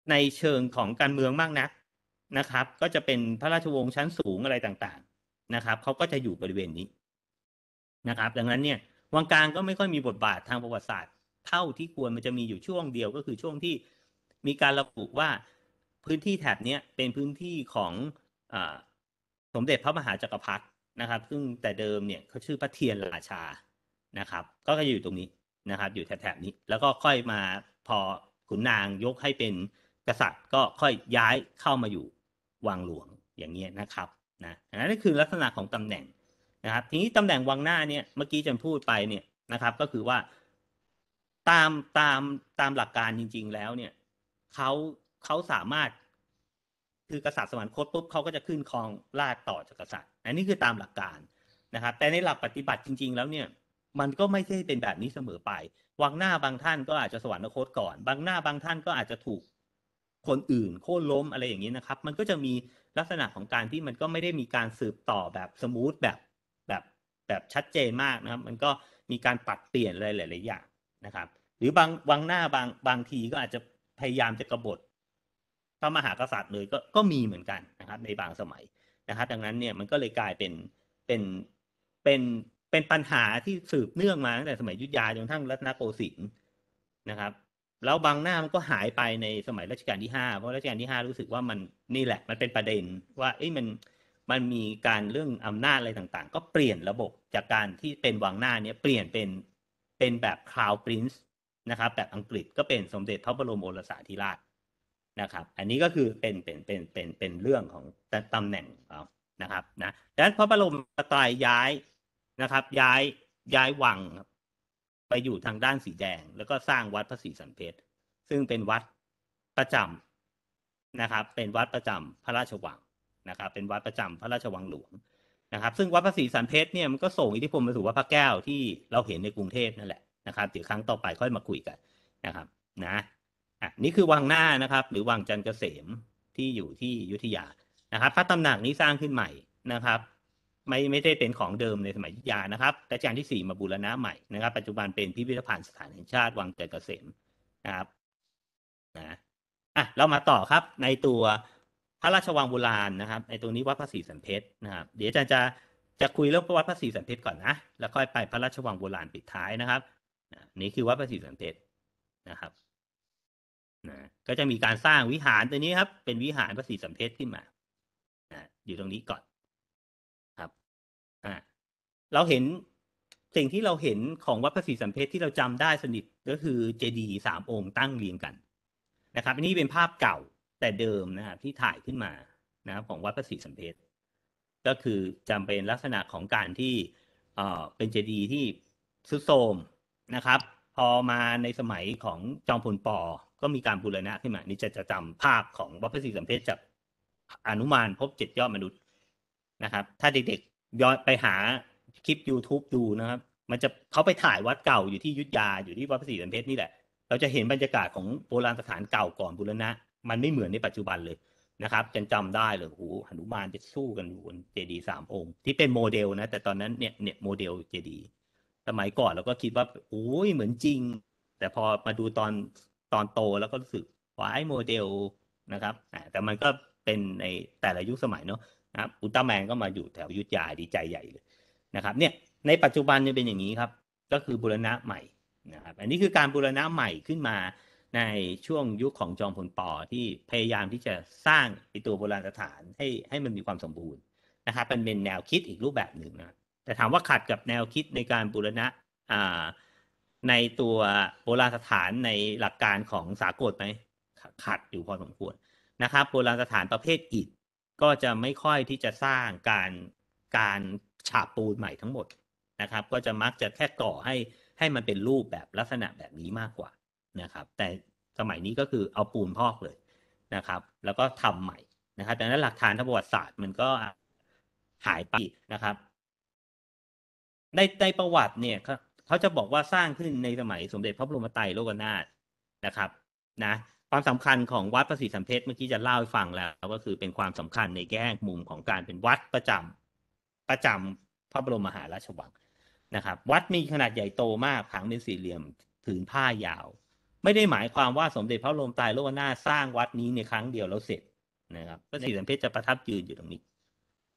ในเชิงของการเมืองมากนะักนะครับ ก็จะเป็นพระราชวงศ์ชั้นสูงอะไรต่างๆ นะครับ เขาก็จะอยู่บริเวณนี้นะครับ ดังนั้นเนี่ยวังกลางก็ไม่ค่อยมีบทบาททางประวัติศาสตร์เท่าที่ควรมันจะมีอยู่ช่วงเดียวก็คือช่วงที่มีการระบุว่าพื้นที่แถบนี้เป็นพื้นที่ของอสมเด็จพระมหาจักรพรรดินะครับ ซึ่งแต่เดิมเนี่ยเขาชื่อพระเทียนราชา นะครับ ก็จะอยู่ตรงนี้นะครับ อยู่แถบนี้ แล้วก็ค่อยมาพอขุนนางยกให้เป็นกษัตริย์ ก็ค่อยย้ายเข้ามาอยู่วังหลวงอย่างเงี้ยนะครับนะนั่นคือลักษณะของตำแหน่งนะครับทีนี้ตำแหน่งวังหน้าเนี่ยเมื่อกี้จันพูดไปเนี่ยนะครับ ก็คือว่าตามตามตามหลักการจริงๆแล้วเนี่ยเขาเขาสามารถคือกษัตริย์สวรรคตปุ๊บเขาก็จะขึ้นครองราชต่อจากกษัตริย์อันนี้คือตามหลักการนะครับแต่ในหลักปฏิบัติจริง ๆแล้วเนี่ย มันก็ไม่ใช่เป็นแบบนี้เสมอไปวังหน้าบางท่านก็อาจจะสวรรคตก่อนบางหน้าบางท่านก็อาจจะถูกคนอื่นโค่นล้มอะไรอย่างนี้นะครับมันก็จะมีลักษณะของการที่มันก็ไม่ได้มีการสืบต่อแบบสมูทแบบแบบแบบชัดเจนมากนะครับมันก็มีการปรับเปลี่ยนอะไรหลายๆอย่างนะครับ หรือบางวังหน้าบางบางทีก็อาจจะพยายามจะกบฏพระมหากษัตริย์เลยก็ก็มีเหมือนกันนะครับ ในบางสมัยนะครับ ดังนั้นเนี่ยมันก็เลยกลายเป็นเป็นเป็นเป็นปัญหาที่สืบเนื่องมาตั้งแต่สมัยยุทธยาจนทั้งรัตนโกสินทร์นะครับแล้วบางหน้ามันก็หายไปในสมัยรัชกาลที่ห้าเพราะรัชกาลที่ห้ารู้สึกว่ามันนี่แหละมันเป็นประเด็นว่าเอ้ยมันมันมีการเรื่องอำนาจอะไรต่างๆ ก็เปลี่ยนระบบจากการที่เป็นวังหน้าเนี่ยเปลี่ยนเป็นเป็นแบบคราวปรินซ์นะครับแบบอังกฤษก็เป็นสมเด็จพระบรมโอรสาธิราชนะครับ อันนี้ก็คือเป็นเป็นเป็นเป็นเป็นเรื่องของตำแหน่งเนะครับนะดังนั้นพระบรมตรย้ายนะครับ ย้ายย้ายวังไปอยู่ทางด้านสีแดงแล้วก็สร้างวัดพระศรีสันเพชรซึ่งเป็นวัดประจำนะครับ เป็นวัดประจำพระราชวังนะครับ เป็นวัดประจำพระราชวังหลวงนะครับซึ่งวัดพระศรีสันเพชรเนี่ยมันก็ส่งอิทธิพลมาสู่วัดพระแก้วที่เราเห็นในกรุงเทพนั่นแหละนะครับเดี๋ยวครั้งต่อไปค่อยมาคุยกันนะครับ นะอะนี่คือวังหน้านะครับ หรือวังจันเกษมที่อยู่ที่ยุทธยานะครับพระตำหนักนี้สร้างขึ้นใหม่นะครับไม่ไม่ได้เป็นของเดิมในสมัยยุทธยานะครับรต่จานที่ 4 มาบูรณะใหม่นะครับ ปัจจุบันเป็นพิพิธภัณฑ์สถานแห่งชาติวังเจยเกษมนะครับนะอ่ะ เรามาต่อครับ ในตัวพระราชวังโบราณนะครับ ในตรงนี้วัดพระศรีสันเพชรนะครับ เดี๋ยวอาจารย์จะจะคุยเรื่องวัดพระศรีสันเพชรก่อนนะ แล้วค่อยไปพระราชวังโบราณปิดท้ายนะครับนี่คือวัดพระศรีสันเพชรนะครับนะก็จะมีการสร้างวิหารตัวนี้ครับ เป็นวิหารพระศรีสันเพชรขึ้นมานะอยู่ตรงนี้ก่อน่าเราเห็นสิ่งที่เราเห็นของวัดพระศรีสัมเพชที่เราจำได้สนิทก็คือเจดีย์สามองค์ตั้งเรียงกันนะครับอันนี้เป็นภาพเก่าแต่เดิมนะครับที่ถ่ายขึ้นมานะของวัดพระศรีสัมเพชก็คือจำเป็นลักษณะของการที่เออเป็นเจดีย์ที่ซุดโทมนะครับ พอมาในสมัยของจอมพลปอ ก็มีการบูรณะขึ้นมา นี่จะจะจำภาพของ วัดพระศรีสัมเพชจากอนุมานพบเจ็ดยอดมนุษย์นะครับ ถ้าเด็กย้อนไปหาคลิป YouTube ดูนะครับมันจะเขาไปถ่ายวัดเก่าอยู่ที่ยุทธยาอยู่ที่วัดพระศรีสันเพชรนี่แหละ เราจะเห็นบรรยากาศของโบราณสถานเก่าก่อนบุรณะ มันไม่เหมือนในปัจจุบันเลยนะครับจันจำได้เลยโอ้โหหนุมานจะสู้กันอยู่บนเจดีสามองค์ ที่เป็นโมเดลนะ แต่ตอนนั้นเนี่ยเนี่ยโมเดลเจดีสมัยก่อนเราก็คิดว่าโอ้ยเหมือนจริง แต่พอมาดูตอนตอนโตแล้วก็รู้สึกว่าไอ้โมเดลนะครับแต่มันก็เป็นในแต่ละยุคสมัยเนาะนะอุลตร้าแมนก็มาอยู่แถวยุทธยาดีใจใหญ่เลยนะครับเนี่ยในปัจจุบันจะเป็นอย่างนี้ครับ ก็คือบุรณะใหม่นะครับอันนี้คือการบุรณะใหม่ขึ้นมาในช่วงยุคของจอมพลปอที่พยายามที่จะสร้างตัวโบราณสถานให้ให้มันมีความสมบูรณ์นะครับเป็นแนวคิดอีกรูปแบบหนึ่งนะแต่ถามว่าขัดกับแนวคิดในการบูรณะ ในตัวโบราณสถานในหลักการของสากลไหมขัดอยู่พอสมควรนะครับโบราณสถานประเภทอิฐก็จะไม่ค่อยที่จะสร้างการการฉาบปูนใหม่ทั้งหมดนะครับ ก็จะมักจะแค่ก่อให้ให้มันเป็นรูปแบบลักษณะแบบนี้มากกว่า นะครับ แต่สมัยนี้ก็คือเอาปูนพอกเลยนะครับ แล้วก็ทำใหม่นะครับดังนั้นหลักฐานทางประวัติศาสตร์มันก็หายไปนะครับในในประวัติเนี่ยเขาจะบอกว่าสร้างขึ้นในสมัยสมเด็จพระบรมไตรโลกนาถนะครับ นะความสำคัญของวัดริทธีสัมเพชเมื่อกี้จะเล่าให้ฟังแล้ว ก็คือเป็นความสำคัญในแง่มุมของการเป็นวัดประจำประจำพระบรมมหาราชวังนะครับ วัดมีขนาดใหญ่โตมากผังเป็นสี่เหลี่ยมผืนผ้ายาว ไม่ได้หมายความว่าสมเด็จพระบรมไตรโลกนาสร้างวัดนี้ในครั้งเดียวแล้วเสร็จนะครับ พระศรีสัมเพชจะประทับยืนอยู่ตรงนี้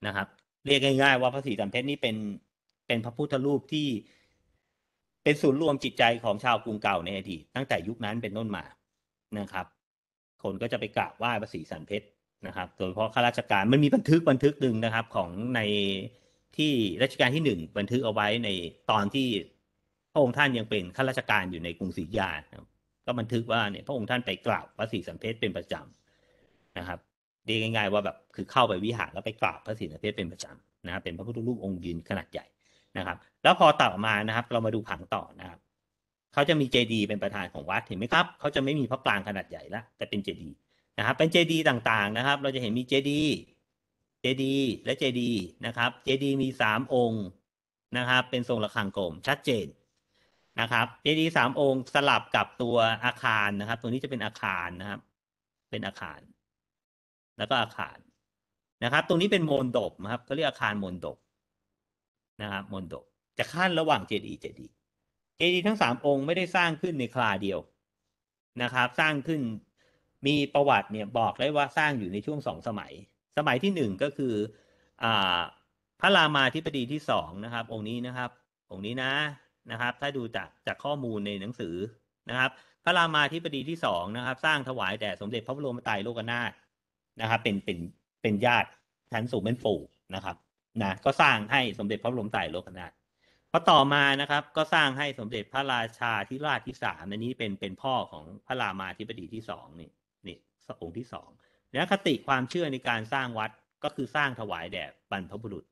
นะครับ เรียกง่าย ๆ ว่าพระศรีสัมเพชนี้เป็นเป็นพระพุทธรูปที่เป็นศูนย์รวมจิตใจของชาวกรุงเก่าในอดีตตั้งแต่ยุคนั้นเป็นต้นมานะครับคนก็จะไปกราบไหว้พระศรีสันเพชรนะครับโดยเฉพาะข้าราชการ มันมีบันทึกบันทึกหนึ่งนะครับ ของในที่รัชกาลที่หนึ่งบันทึกเอาไว้ในตอนที่พระองค์ท่านยังเป็นข้าราชการอยู่ในกรุงศรีอยาก็บันทึกว่าเนี่ยพระองค์ท่านไปกราบพระศรีสันเพชรเป็นประจำนะครับเรียกง่ายๆว่าแบบคือเข้าไปวิหารแล้วไปกราบพระศรีสันเพชรเป็นประจำนะครับเป็นพระพุทธรูปองค์ยืนขนาดใหญ่นะครับ แล้วพอต่อมานะครับ เรามาดูผังต่อนะครับเขาจะมีเจดีเป็นประธานของวัดเห็นไหมครับ เขาจะไม่มีพระปรางขนาดใหญ่ละ แต่เป็นเจดีนะครับ เป็นเจดีต่างๆนะครับ เราจะเห็นมีเจดีเจดีและเจดีนะครับ เจดีมีสามองค์นะครับ เป็นทรงระฆังกลม ชัดเจนนะครับ เจดีสามองค์สลับกับตัวอาคารนะครับตัวนี้จะเป็นอาคารนะครับ เป็นอาคาร แล้วก็อาคารนะครับ ตรงนี้เป็นมนดบนะครับเขาเรียกอาคารมนดบนะครับมนดบจะขั้นระหว่างเจดีเจดีเจดีย์ทั้งสามองค์ไม่ได้สร้างขึ้นในคลาเดียวนะครับ สร้างขึ้นมีประวัติเนี่ยบอกได้ว่าสร้างอยู่ในช่วงสองสมัย สมัยที่หนึ่งก็คืออ่าพระรามาธิบดีที่สองนะครับ องค์นี้นะครับองค์นี้นะนะครับ ถ้าดูจากจากข้อมูลในหนังสือนะครับ พระรามาธิบดีที่สองนะครับ สร้างถวายแด่สมเด็จพระบรมไตรโลกนาถนะครับ เป็นเป็นเป็นญาติชั้นสูงเป็นปู่นะครับนะก็สร้างให้สมเด็จพระบรมไตรโลกนาถพอต่อมานะครับก็สร้างให้สมเด็จพระราชาธิราชที่สามอันนี้เป็นเป็นพ่อของพระรามาธิบดีที่สองนี่นี่องค์ที่สองนะคติความเชื่อในการสร้างวัดก็คือสร้างถวายแด่บรรพบุรุษ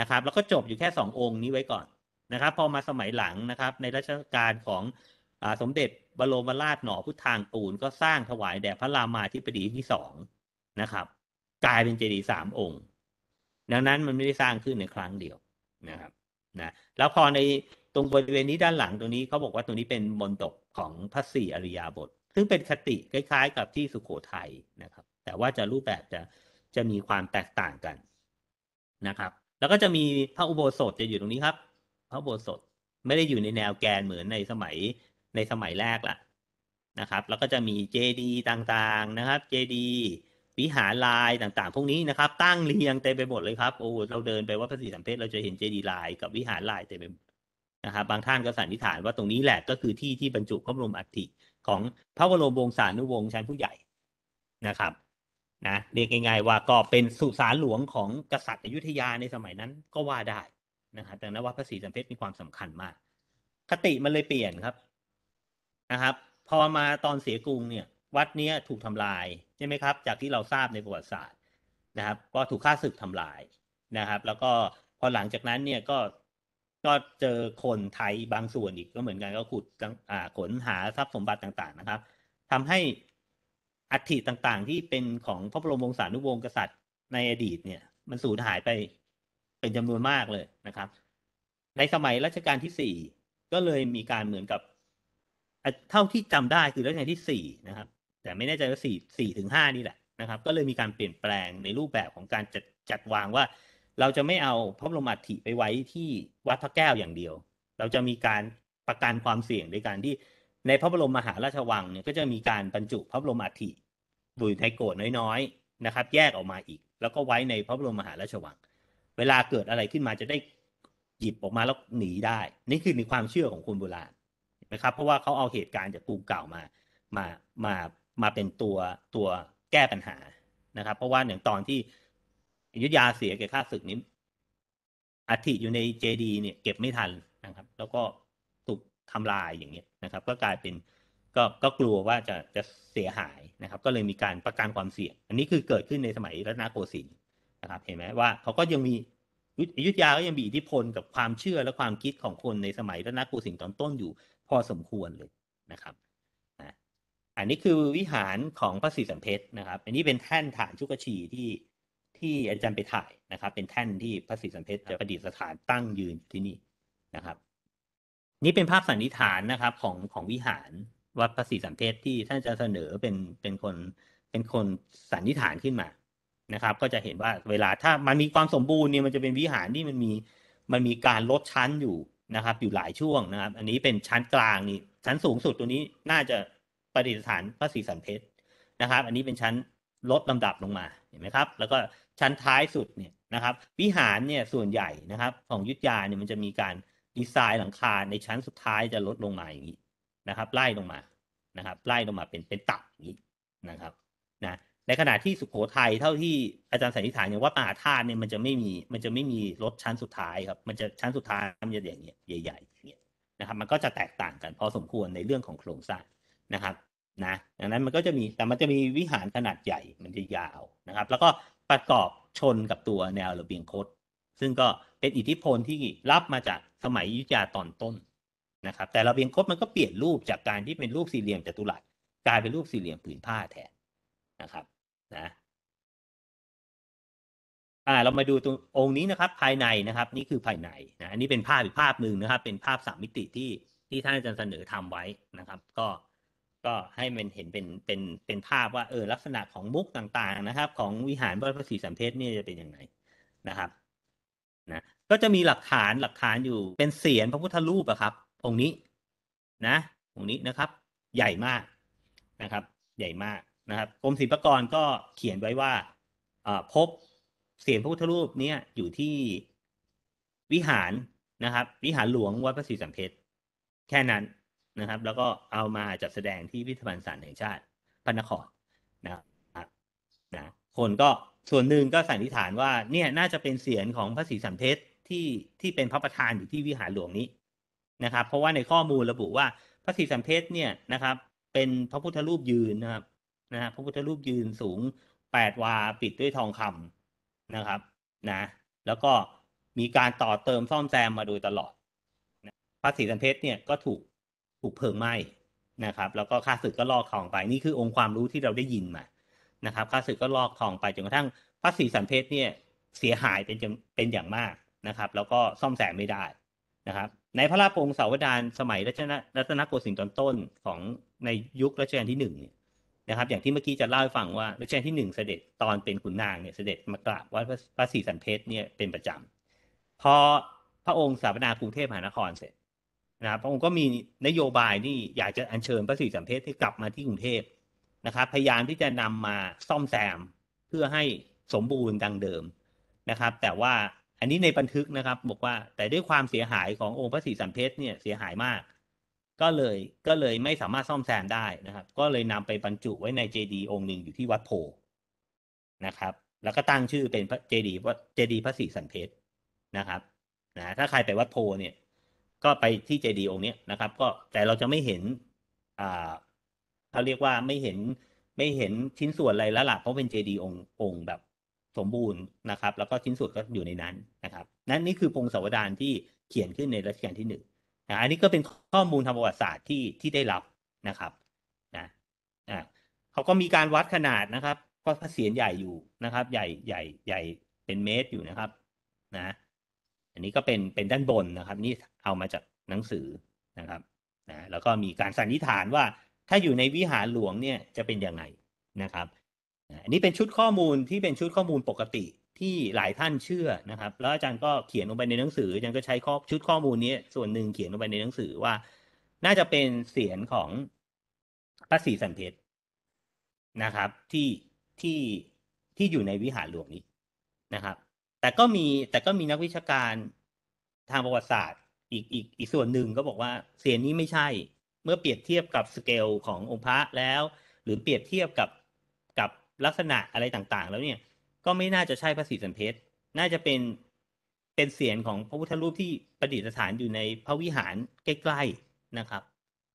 นะครับ แล้วก็จบอยู่แค่สององค์นี้ไว้ก่อนนะครับ พอมาสมัยหลังนะครับ ในรัชกาลของอสมเด็จบรมราชหนอพุทธางตูนก็สร้างถวายแด่พระรามาธิบดีที่สองนะครับ กลายเป็นเจดีย์สามองค์ ดังนั้นมันไม่ได้สร้างขึ้นในครั้งเดียวนะครับนะแล้วพอในตรงบริเวณนี้ด้านหลังตรงนี้เขาบอกว่าตรงนี้เป็นมนตกของพระสี่อริยาบท ซึ่งเป็นคติคล้ายๆ กับที่สุขโขทัยนะครับ แต่ว่าจะรูปแบบจะจะมีความแตกต่างกันนะครับ แล้วก็จะมีพระอุโบสถจะอยู่ตรงนี้ครับ พระอุโบสถไม่ได้อยู่ในแนวแกนเหมือนในสมัยในสมัยแรกละนะครับ แล้วก็จะมีเจดีต่างๆนะครับเจดีวิหารลายต่าง ๆ พวกนี้นะครับ ตั้งเรียง เต็มไปหมดเลยครับโอ้เราเดินไปวัดพระศรีสัมเพชเราจะเห็นเจดีย์ลายกับวิหารลายเต็มไปนะครับ บางท่านก็สันนิษฐานว่าตรงนี้แหละก็คือที่ที่บรรจุพระบรมอัฐิของพระบรมวงศานุวงศ์ชั้นผู้ใหญ่นะครับนะเรียกง่ายๆว่าก็เป็นสุสานหลวงของกษัตริย์อยุธยาในสมัยนั้นก็ว่าได้นะครับแต่นันว่าพระศรีสัมเพชมีความสำคัญมากคติมันเลยเปลี่ยนครับนะครับพอมาตอนเสียกรุงเนี่ยวัดนี้ถูกทำลายใช่ไหมครับ จากที่เราทราบในประวัติศาสตร์ นะครับ ก็ถูกฆ่าศึกทำลายนะครับ แล้วก็พอหลังจากนั้นเนี่ยก็ก็เจอคนไทยบางส่วนอีกก็เหมือนกันก็ขุดอ่าขนหาทรัพย์สมบัติต่างๆนะครับ ทำให้อัฐิต่างๆ ที่เป็นของพระบรมวงศานุวงศ์กษัตริย์ในอดีตเนี่ย มันสูญหายไปเป็นจำนวนมากเลยนะครับ ในสมัยรัชกาลที่สี่ก็เลยมีการเหมือนกับ เท่าที่จำได้คือรัชกาลที่สี่นะครับแต่ไม่แน่ใจว่าสี่สี่ถึงห้านี่แหละนะครับ ก็เลยมีการเปลี่ยนแปลงในรูปแบบของการจัดจัดวางว่า เราจะไม่เอาพระบรมอัฐิไปไว้ที่วัดพระแก้วอย่างเดียว เราจะมีการประกันความเสี่ยงในการที่ในพระบรมมหาราชวังเนี่ยก็จะมีการบรรจุพระบรมอัฐิอยู่ในโกรน้อยๆนะครับ แยกออกมาอีก แล้วก็ไว้ในพระบรมมหาราชวัง เวลาเกิดอะไรขึ้นมาจะได้หยิบออกมาแล้วหนีได้ นี่คือในความเชื่อของคนโบราณนะครับเพราะว่าเขาเอาเหตุการณ์จากกรุงเก่ามามามามาเป็นตัวตัวแก้ปัญหานะครับ เพราะว่าอย่างตอนที่อยุธยาเสียเก่ข้าศึกนี้อัฐิอยู่ในเจดีเนี่ยเก็บไม่ทันนะครับ แล้วก็ถูกทำลายอย่างเงี้ยนะครับ ก็กลายเป็นก็ก็กลัวว่าจะจะเสียหายนะครับ ก็เลยมีการประกันความเสี่ยงอันนี้คือเกิดขึ้นในสมัยรัตนโกสินทร์นะครับ เห็นไหมว่าเขาก็ยังมีอยุธยาก็ยังมีอิทธิพลกับความเชื่อและความคิดของคนในสมัยรัตนโกสินทร์ตอนต้นอยู่ พอสมควรเลยนะครับอันนี้คือวิหารของพระศรีสัมเพชนะครับ อันนี้เป็นแท่นฐานชุกชีที่ที่อาจารย์ไปถ่ายนะครับ เป็นแท่นที่พระศรีสัมเพชจะประดิษฐานตั้งยืนที่นี่นะครับนี่เป็นภาพสันนิษฐานนะครับ ของของวิหารวัดพระศรีสัมเพชที่ท่านจะเสนอเป็นเป็นคนเป็นคนสันนิษฐานขึ้นมานะครับ ก็จะเห็นว่าเวลาถ้ามันมีความสมบูรณ์เนี่ยมันจะเป็นวิหารที่มันมีมันมีการลดชั้นอยู่นะครับ อยู่หลายช่วงนะครับ อันนี้เป็นชั้นกลางนี่ชั้นสูงสุดตัวนี้น่าจะประดิษฐานพระศรีสันเพชรนะครับ อันนี้เป็นชั้นลดลำดับลงมาเห็นไหมครับ แล้วก็ชั้นท้ายสุดเนี่ยนะครับ วิหารเนี่ยส่วนใหญ่นะครับของยุทธยาเนี่ยมันจะมีการดีไซน์หลังคาในชั้นสุดท้ายจะลดลงมาอย่างนี้นะครับ ไล่ลงมานะครับ ไล่ลงมาเป็นเป็นตับอย่างนี้นะครับนะ ในขณะที่สุขโขทัยเท่าที่อาจารย์สันนิษฐานอย่างว่าป่าธาตุเนี่ยมันจะไม่มีมันจะไม่มีรถชั้นสุดท้ายครับมันจะชั้นสุดท้ายมันจะอย่างเงี้ยใหญ่ๆอย่างเงี้ยนะครับมันก็จะแตกต่างกันพอสมควรในเรื่องของโครงสร้างนะครับ นะ ดังนั้นมันก็จะมี แต่มันจะมีวิหารขนาดใหญ่ มันจะยาวนะครับ แล้วก็ประกอบชนกับตัวแนวระเบียงคดซึ่งก็เป็นอิทธิพลที่รับมาจากสมัยยุจยาตอนต้นนะครับ แต่ระเบียงคดมันก็เปลี่ยนรูปจากการที่เป็นรูปสี่เหลี่ยมจัตุรัสกลายเป็นรูปสี่เหลี่ยมผืนผ้าแทนนะครับ นะ อ่า เรามาดูตรงองค์นี้นะครับ ภายในนะครับ นี่คือภายในนะ อันนี้เป็นภาพอีกภาพหนึ่งนะครับ เป็นภาพสามมิติที่ที่ท่านอาจารย์เสนอทำไว้นะครับ ก็ก็ให้มันเห็นเป็นเป็นเป็นภาพว่าเออลักษณะของมุกต่างๆ นะครับ ของวิหารวัดพระศรีสัมเพชนี่จะเป็นยังไงนะครับนะก็จะมีหลักฐานหลักฐานอยู่เป็นเสียนพระพุทธรูปอะครับองค์นี้นะองค์นี้นะครับ ใหญ่มากนะครับ ใหญ่มากนะครับ กรมศิลปากรก็เขียนไว้ว่า พบเสียนพระพุทธรูปนี้อยู่ที่วิหารนะครับ วิหารหลวงวัดพระศรีสัมเพชแค่นั้นนะครับแล้วก็เอามาจัดแสดงที่พิพิธภัณฑ์สัตว์แห่งชาติพระนครนะครับนะคนก็ส่วนหนึ่งก็สันนิษฐานว่าเนี่ยน่าจะเป็นเสียงของพระศรีสัมเทศที่ที่เป็นพระประธานอยู่ที่วิหารหลวงนี้นะครับ เพราะว่าในข้อมูลระบุว่า พระศรีสัมเทศเนี่ยนะครับ เป็นพระพุทธรูปยืนนะครับนะฮะพระพุทธรูปยืนสูงแปดวาปิดด้วยทองคำนะครับนะแล้วก็มีการต่อเติมซ่อมแซมมาโดยตลอดพระศรีสัมเทศเนี่ยก็ถูกถูกเพลิงไหม้นะครับ แล้วก็ข้าศึกก็ลอกทองไปนี่คือองค์ความรู้ที่เราได้ยินมานะครับข้าศึกก็ลอกทองไปจนกระทั่งพระศรีสันเพชรเนี่ยเสียหายเป็นเป็นอย่างมากนะครับ แล้วก็ซ่อมแซมไม่ได้นะครับ ในพระราชวงศาวดารสมัยรัชนรัตนโกสินทร์ตอนต้นของในยุครัชกาลที่หนึ่งเนี่ยนะครับ อย่างที่เมื่อกี้จะเล่าให้ฟังว่ารัชกาลที่หนึ่งเสด็จตอนเป็นขุนนางเนี่ยเสด็จมากราบว่าพระศรีสันเพชรเนี่ยเป็นประจำพอพระองค์สถาปนากรุงเทพมหานครเสร็จนะครับพระองค์ก็มีนโยบายที่อยากจะอัญเชิญพระศรีสัมเพศให้กลับมาที่กรุงเทพนะครับ พยายามที่จะนำมาซ่อมแซม เพื่อให้สมบูรณ์ดังเดิมนะครับ แต่ว่าอันนี้ในบันทึกนะครับ บอกว่าแต่ด้วยความเสียหายขององค์พระศรีสัมเพศเนี่ยเสียหายมาก ก็เลยก็เลยไม่สามารถซ่อมแซมได้นะครับ ก็เลยนำไปบรรจุไว้ในเจดีย์องค์หนึ่งอยู่ที่วัดโพนะครับ แล้วก็ตั้งชื่อเป็นเจดีย์วเจดีย์พระศรีสัมเพศนะครับนะถ้าใครไปวัดโพเนี่ยก็ไปที่เจดีย์องค์นี้นะครับ ก็แต่เราจะไม่เห็นอ่าเขาเรียกว่าไม่เห็นไม่เห็นชิ้นส่วนอะไรแล้วล่ะเพราะเป็นเจดีย์องค์องค์แบบสมบูรณ์นะครับ แล้วก็ชิ้นส่วนก็อยู่ในนั้นนะครับนั่นนี่คือ พงศาวดารที่เขียนขึ้นในรัชกาลที่หนึ่งอันนี้ก็เป็นข้อมูลทางประวัติศาสตร์ที่ที่ได้รับนะครับ นะอ่าเขาก็มีการวัดขนาดนะครับก็พระเศียรใหญ่อยู่นะครับ ใหญ่ ใหญ่ ใหญ่เป็นเมตรอยู่นะครับ นะนนี้ก็เป็นเป็นด้านบนนะครับ นี่เอามาจากหนังสือนะครับนะแล้วก็มีการสันนิษฐานว่าถ้าอยู่ในวิหารหลวงเนี่ยจะเป็นยังไงนะครับอันนี้เป็นชุดข้อมูลที่เป็นชุดข้อมูลปกติที่หลายท่านเชื่อนะครับแล้วอาจารย์ก็เขียนลงไปในหนังสืออาจารย์ก็ใช้ข้อชุดข้อมูลนี้ส่วนหนึ่งเขียนลงไปในหนังสือว่า น่าจะเป็นเสียงของพระศรีสันเพชรนะครับ ที่ที่ที่อยู่ในวิหารหลวงนี้นะครับแต่ก็มีแต่ก็มีนักวิชาการทางประวัติศาสตร์อีกอีกอีกส่วนหนึ่งก็บอกว่าเสียนนี้ไม่ใช่ เมื่อเปรียบเทียบกับสเกล ขององค์พระแล้วหรือเปรียบเทียบกับกับลักษณะอะไรต่างๆ แล้วเนี่ยก็ไม่น่าจะใช่พระศรีสันเพชรน่าจะเป็นเป็นเสียนของพระพุทธรูปที่ประดิษฐานอยู่ในพระวิหารใกล้ๆนะครับ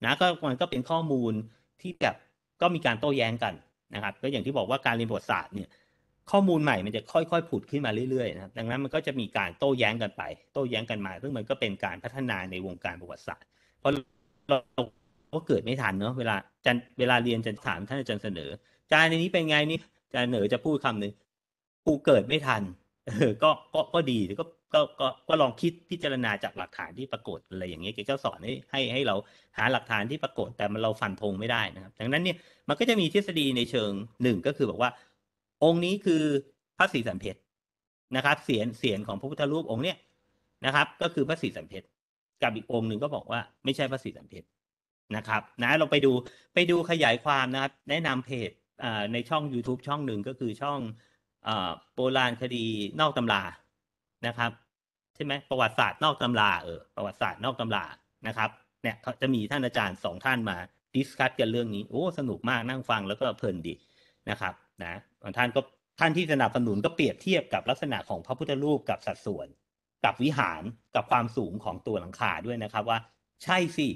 นะก็มันก็เป็นข้อมูลที่แบบก็มีการโต้แย้งกันนะครับ ก็อย่างที่บอกว่าการเรียนประวัติศาสตร์เนี่ยข้อมูลใหม่มันจะค่อย ๆผุดขึ้นมาเรื่อยๆนะครับดังนั้นมันก็จะมีการโต้แย้งกันไป โต้แย้งกันมาซึ่งมันก็เป็นการพัฒนาในวงการประวัติศาสตร์ เพราะเราก็เกิดไม่ทันเนาะเวลาจันเวลาเรียนจันถามท่านอาจารย์เสนอจานในนี้เป็นไงนี่อาจารย์เหนือจะพูดคำหนึ่งกูเกิดไม่ทันเออ ก็ก็ก็ดีก็ก็ก็ก็ลองคิดพิจารณาจากหลักฐานที่ปรากฏอะไรอย่างเงี้ยเกก็สอนให้ให้ให้เราหาหลักฐานที่ปรากฏแต่มันเราฟันธงไม่ได้นะครับ ดังนั้นเนี่ยมันก็จะมีทฤษฎีในเชิงหนึ่งก็คือบอกว่าองค์นี้คือพระศรีสันเพชรนะครับ เสียนเสียนของพระพุทธรูปองค์เนี้ยนะครับ ก็คือพระศรีสันเพชรกับอีกองค์หนึ่งก็บอกว่าไม่ใช่พระศรีสันเพชรนะครับนะเราไปดูไปดูขยายความนะครับ แนะนำเพจในช่อง YouTube ช่องหนึ่งก็คือช่องโบราณคดีนอกตำรานะครับใช่ไหมประวัติศาสตร์นอกตำราเออประวัติศาสตร์นอกตำรานะครับเนี่ยเขาจะมีท่านอาจารย์สองท่านมาดิสคัตกันเรื่องนี้โอ้สนุกมากนั่งฟังแล้วก็เพลินดีนะครับนะท่านก็ท่านที่สนับสนุนก็เปรียบเทียบกับลักษณะของพระพุทธรูปกับสัดส่วน กับวิหารกับความสูงของตัวหลังคาด้วยนะครับว่า ใช่สิ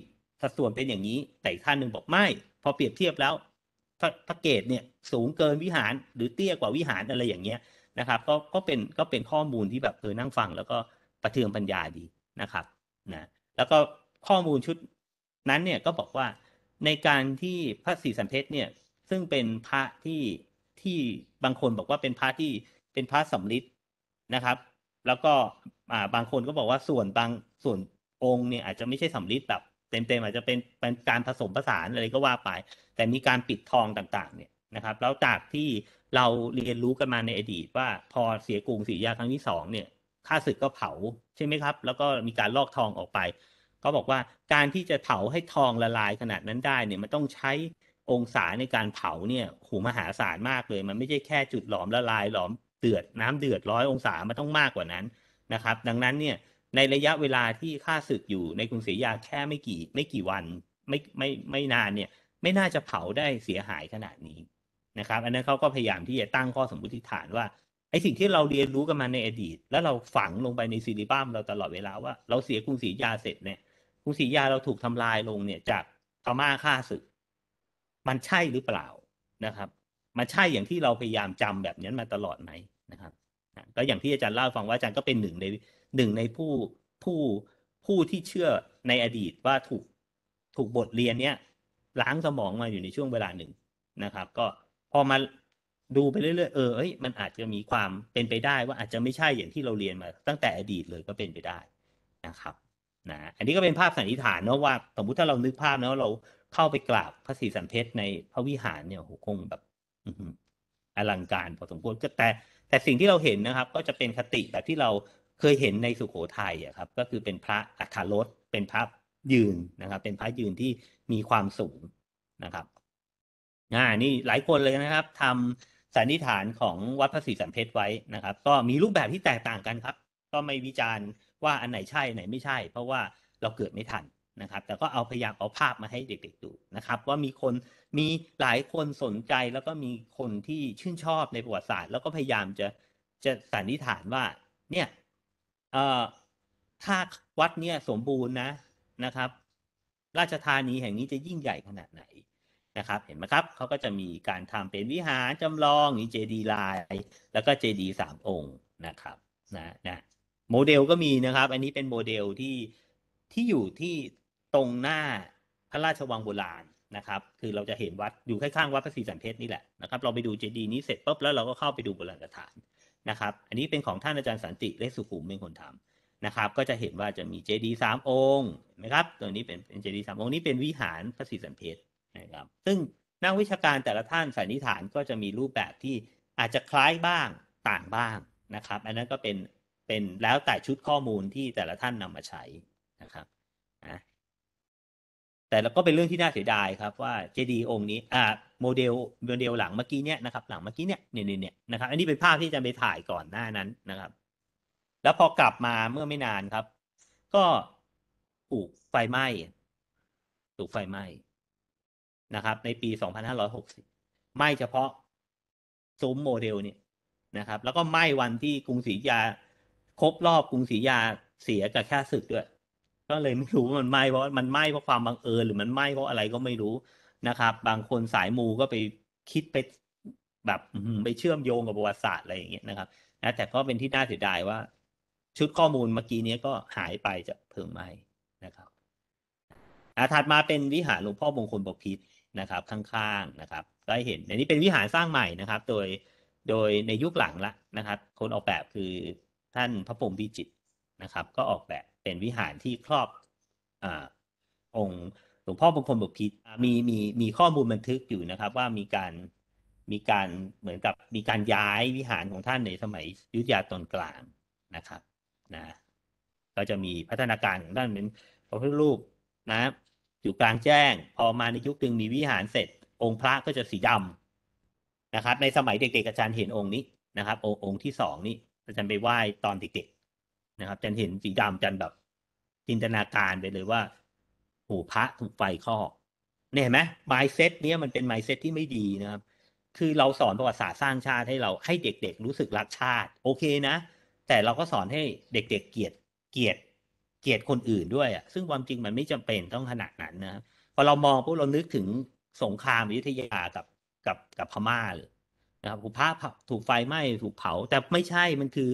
สัดส่วนเป็นอย่างนี้ แต่ท่านหนึ่งบอกไม่พอเปรียบเทียบแล้วพระเกตเนี่ยสูงเกินวิหารหรือเตี้ยกว่าวิหารอะไรอย่างเงี้ยนะครับ ก็ก็เป็นก็เป็นข้อมูลที่แบบเออนั่งฟังแล้วก็ประเทืองปัญญาดีนะครับนะแล้วก็ข้อมูลชุดนั้นเนี่ยก็บอกว่าในการที่พระศรีสันเพชรเนี่ยซึ่งเป็นพระที่ที่บางคนบอกว่าเป็นพระที่เป็นพระสำลิดนะครับ แล้วก็าบางคนก็บอกว่าส่วนบางส่วนองค์เนี่ยอาจจะไม่ใช่สำลิดแบบเต็มๆอาจจะเป็นเป็นการผสมผสานอะไรก็ว่าไป แต่มีการปิดทองต่างๆ เนี่ยนะครับ แล้วจากที่เราเรียนรู้กันมาในอดีตว่าพอเสียกรุงศรียยาครั้งที่สองเนี่ยข้าศึกก็เผาใช่ไหมครับ แล้วก็มีการลอกทองออกไป ก็บอกว่าการที่จะเผาให้ทองละลายขนาดนั้นได้เนี่ยมันต้องใช้องศาในการเผาเนี่ยหูมหาศาลมากเลย มันไม่ใช่แค่จุดหลอมละลายหลอมเดือด น้ำเดือดร้อยองศามันต้องมากกว่านั้นนะครับ ดังนั้นเนี่ยในระยะเวลาที่ค่าศึกอยู่ในกรุงศรียาแค่ไม่กี่ไม่กี่วันไม่ไม่ไม่นานเนี่ยไม่น่าจะเผาได้เสียหายขนาดนี้นะครับ อันนั้นเขาก็พยายามที่จะตั้งข้อสมมติฐานว่าไอสิ่งที่เราเรียนรู้กันมาในอดีต แล้วเราฝังลงไปในซีรีบามเราตลอดเวลาว่า เราเสียกรุงศรียาเสร็จเนี่ยกรุงศรียาเราถูกทำลายลงเนี่ยจากพม่าฆ่าศึกมันใช่หรือเปล่านะครับมันใช่อย่างที่เราพยายามจำแบบนี้มาตลอดไหมนะครับ ก็อย่างที่อาจารย์เล่าฟังว่าอาจารย์ก็เป็นหนึ่ง ในหนึ่งในผู้ผู้ผู้ที่เชื่อในอดีตว่าถูกถูกบทเรียนเนี้ยล้างสมองมาอยู่ในช่วงเวลาหนึ่งนะครับ ก็พอมาดูไปเรื่อยๆเออเอ้ยมันอาจจะมีความเป็นไปได้ว่าอาจจะไม่ใช่อย่างที่เราเรียนมา ตั้งแต่อดีตเลยก็เป็นไปได้นะครับนะอันนี้ก็เป็นภาพสันนิษฐานเนาะว่าสมมติถ้าเรานึกภาพเนาะเราเข้าไปกราบพระศรีสันเพชรในพระวิหารเนี่ยโหคงแบบอลังการพอสมควรก็แต่แต่สิ่งที่เราเห็นนะครับ ก็จะเป็นคติแบบที่เราเคยเห็นในสุโขทัยอ่ะครับ ก็คือเป็นพระอัฐารสเป็นพระยืนนะครับ เป็นพระยืนที่มีความสูงนะครับอ่านี่หลายคนเลยนะครับ ทำสันนิษฐานของวัดพระศรีสันเพชรไว้นะครับ ก็มีรูปแบบที่แตกต่างกันครับ ก็ไม่วิจารณ์ว่าอันไหนใช่ไหนไม่ใช่ เพราะว่าเราเกิดไม่ทันนะครับแต่ก็เอาพยายามเอาภาพมาให้เด็กๆดูนะครับ ว่ามีคนมีหลายคนสนใจ แล้วก็มีคนที่ชื่นชอบในประวัติศาสตร์ แล้วก็พยายามจะจะสันนิษฐานว่าเนี่ยเอ่อถ้าวัดเนี่ยสมบูรณ์นะนะครับ ราชธานีแห่งนี้จะยิ่งใหญ่ขนาดไหนนะครับ เห็นไหมครับเขาก็จะมีการทำเป็นวิหารจำลองนีเจดีลายแล้วก็เจดีสามองค์นะครับนะนะโมเดลก็มีนะครับ อันนี้เป็นโมเดลที่ที่อยู่ที่ตรงหน้าพระราชวังโบราณนะครับ คือเราจะเห็นวัดอยู่ข้างๆวัดพระศรีสันเพชรนี่แหละนะครับ เราไปดูเจดีย์นี้เสร็จปุ๊บแล้วเราก็เข้าไปดูโบราณสถานนะครับ อันนี้เป็นของท่านอาจารย์สันติเลสุขุมเป็นคนทำนะครับ ก็จะเห็นว่าจะมีเจดีย์สามองค์นะครับตัวนี้เป็นเป็นเจดีย์สามองค์นี้เป็นวิหารพระศรีสันเพชรนะครับ ซึ่งนักวิชาการแต่ละท่านสันนิษฐานก็จะมีรูปแบบที่อาจจะคล้ายบ้างต่างบ้างนะครับอันนั้นก็เป็นเป็นแล้วแต่ชุดข้อมูลที่แต่ละท่านนำมาใช้นะครับแต่แล้วก็เป็นเรื่องที่น่าเสียดายครับว่าเจดีองค์นี้ อ่า โมเดลโมเดลหลังเมื่อกี้เนี่ยนะครับ หลังเมื่อกี้เนี่ยเนี่ยเนี่ยนะครับอันนี้เป็นภาพที่จะไปถ่ายก่อนหน้านั้นนะครับ แล้วพอกลับมาเมื่อไม่นานครับ ก็ถูกไฟไหม้ถูกไฟไหม้นะครับ ในปี 2560 ไหม้เฉพาะซุ้มโมเดลเนี่ยนะครับ แล้วก็ไหม้วันที่กรุงศรียาครบรอบกรุงศรียาเสียกับแค่ศึกด้วยก็เลยไม่รู้ว่ามันไหม้เพราะมันไหม้เพราะความบังเอิญหรือมันไหม้เพราะอะไรก็ไม่รู้นะครับ บางคนสายมูก็ไปคิดไปแบบไปเชื่อมโยงกับประวัติศาสตร์อะไรอย่างเงี้ยนะครับนะแต่ก็เป็นที่น่าเสียดายว่าชุดข้อมูลเมื่อกี้นี้ก็หายไปจะเพิ่งไหมนะครับอาถัดมาเป็นวิหารหลวงพ่อมงคลบพิษนะครับ ข้างๆนะครับก็เห็นอันนี้เป็นวิหารสร้างใหม่นะครับ โดยโดยในยุคหลังละนะครับ คนออกแบบคือท่านพระพรหมวิจิตนะครับ ก็ออกแบบเป็นวิหารที่ครอบอองค์หลวงพ่อบางคนบอกพิดมีมีมีข้อมูลบันทึกอยู่นะครับ ว่ามีการมีการเหมือนกับมีการย้ายวิหารของท่านในสมัยยุทธยาตอนกลางนะครับนะ ก็จะมีพัฒนาการของท่านเป็นพระพุทธรูปนะ อยู่กลางแจ้ง พอมาในยุคหนึ่งมีวิหารเสร็จองค์พระก็จะสีดำนะครับ ในสมัยเด็กๆอาจารย์เห็นองค์นี้นะครับ องค์ที่สองนี่อาจารย์ไปไหว้ตอนเด็กๆนะครับจันเห็นสีดำจันแบบจินตนาการไปเลยว่าโอ้พระถูกไฟคอกเนี่ยเห็นไหมไมเซ็ตเนี้ยมันเป็นไมเซ็ตที่ไม่ดีนะครับ คือเราสอนประวัติศาสตร์สร้างชาติให้เราให้เด็ก ๆรู้สึกรักชาติ โอเคนะ แต่เราก็สอนให้เด็กๆเกลียดเกลียดเกลียดคนอื่นด้วยอ่ะ ซึ่งความจริงมันไม่จำเป็นต้องขนาดนั้นนะพอเรามองปุ๊บเรานึกถึงสงครามอยุธยากับกับกับพม่าเลยนะครับผู้พระถูกไฟไหม้ถูกเผา แต่ไม่ใช่มันคือ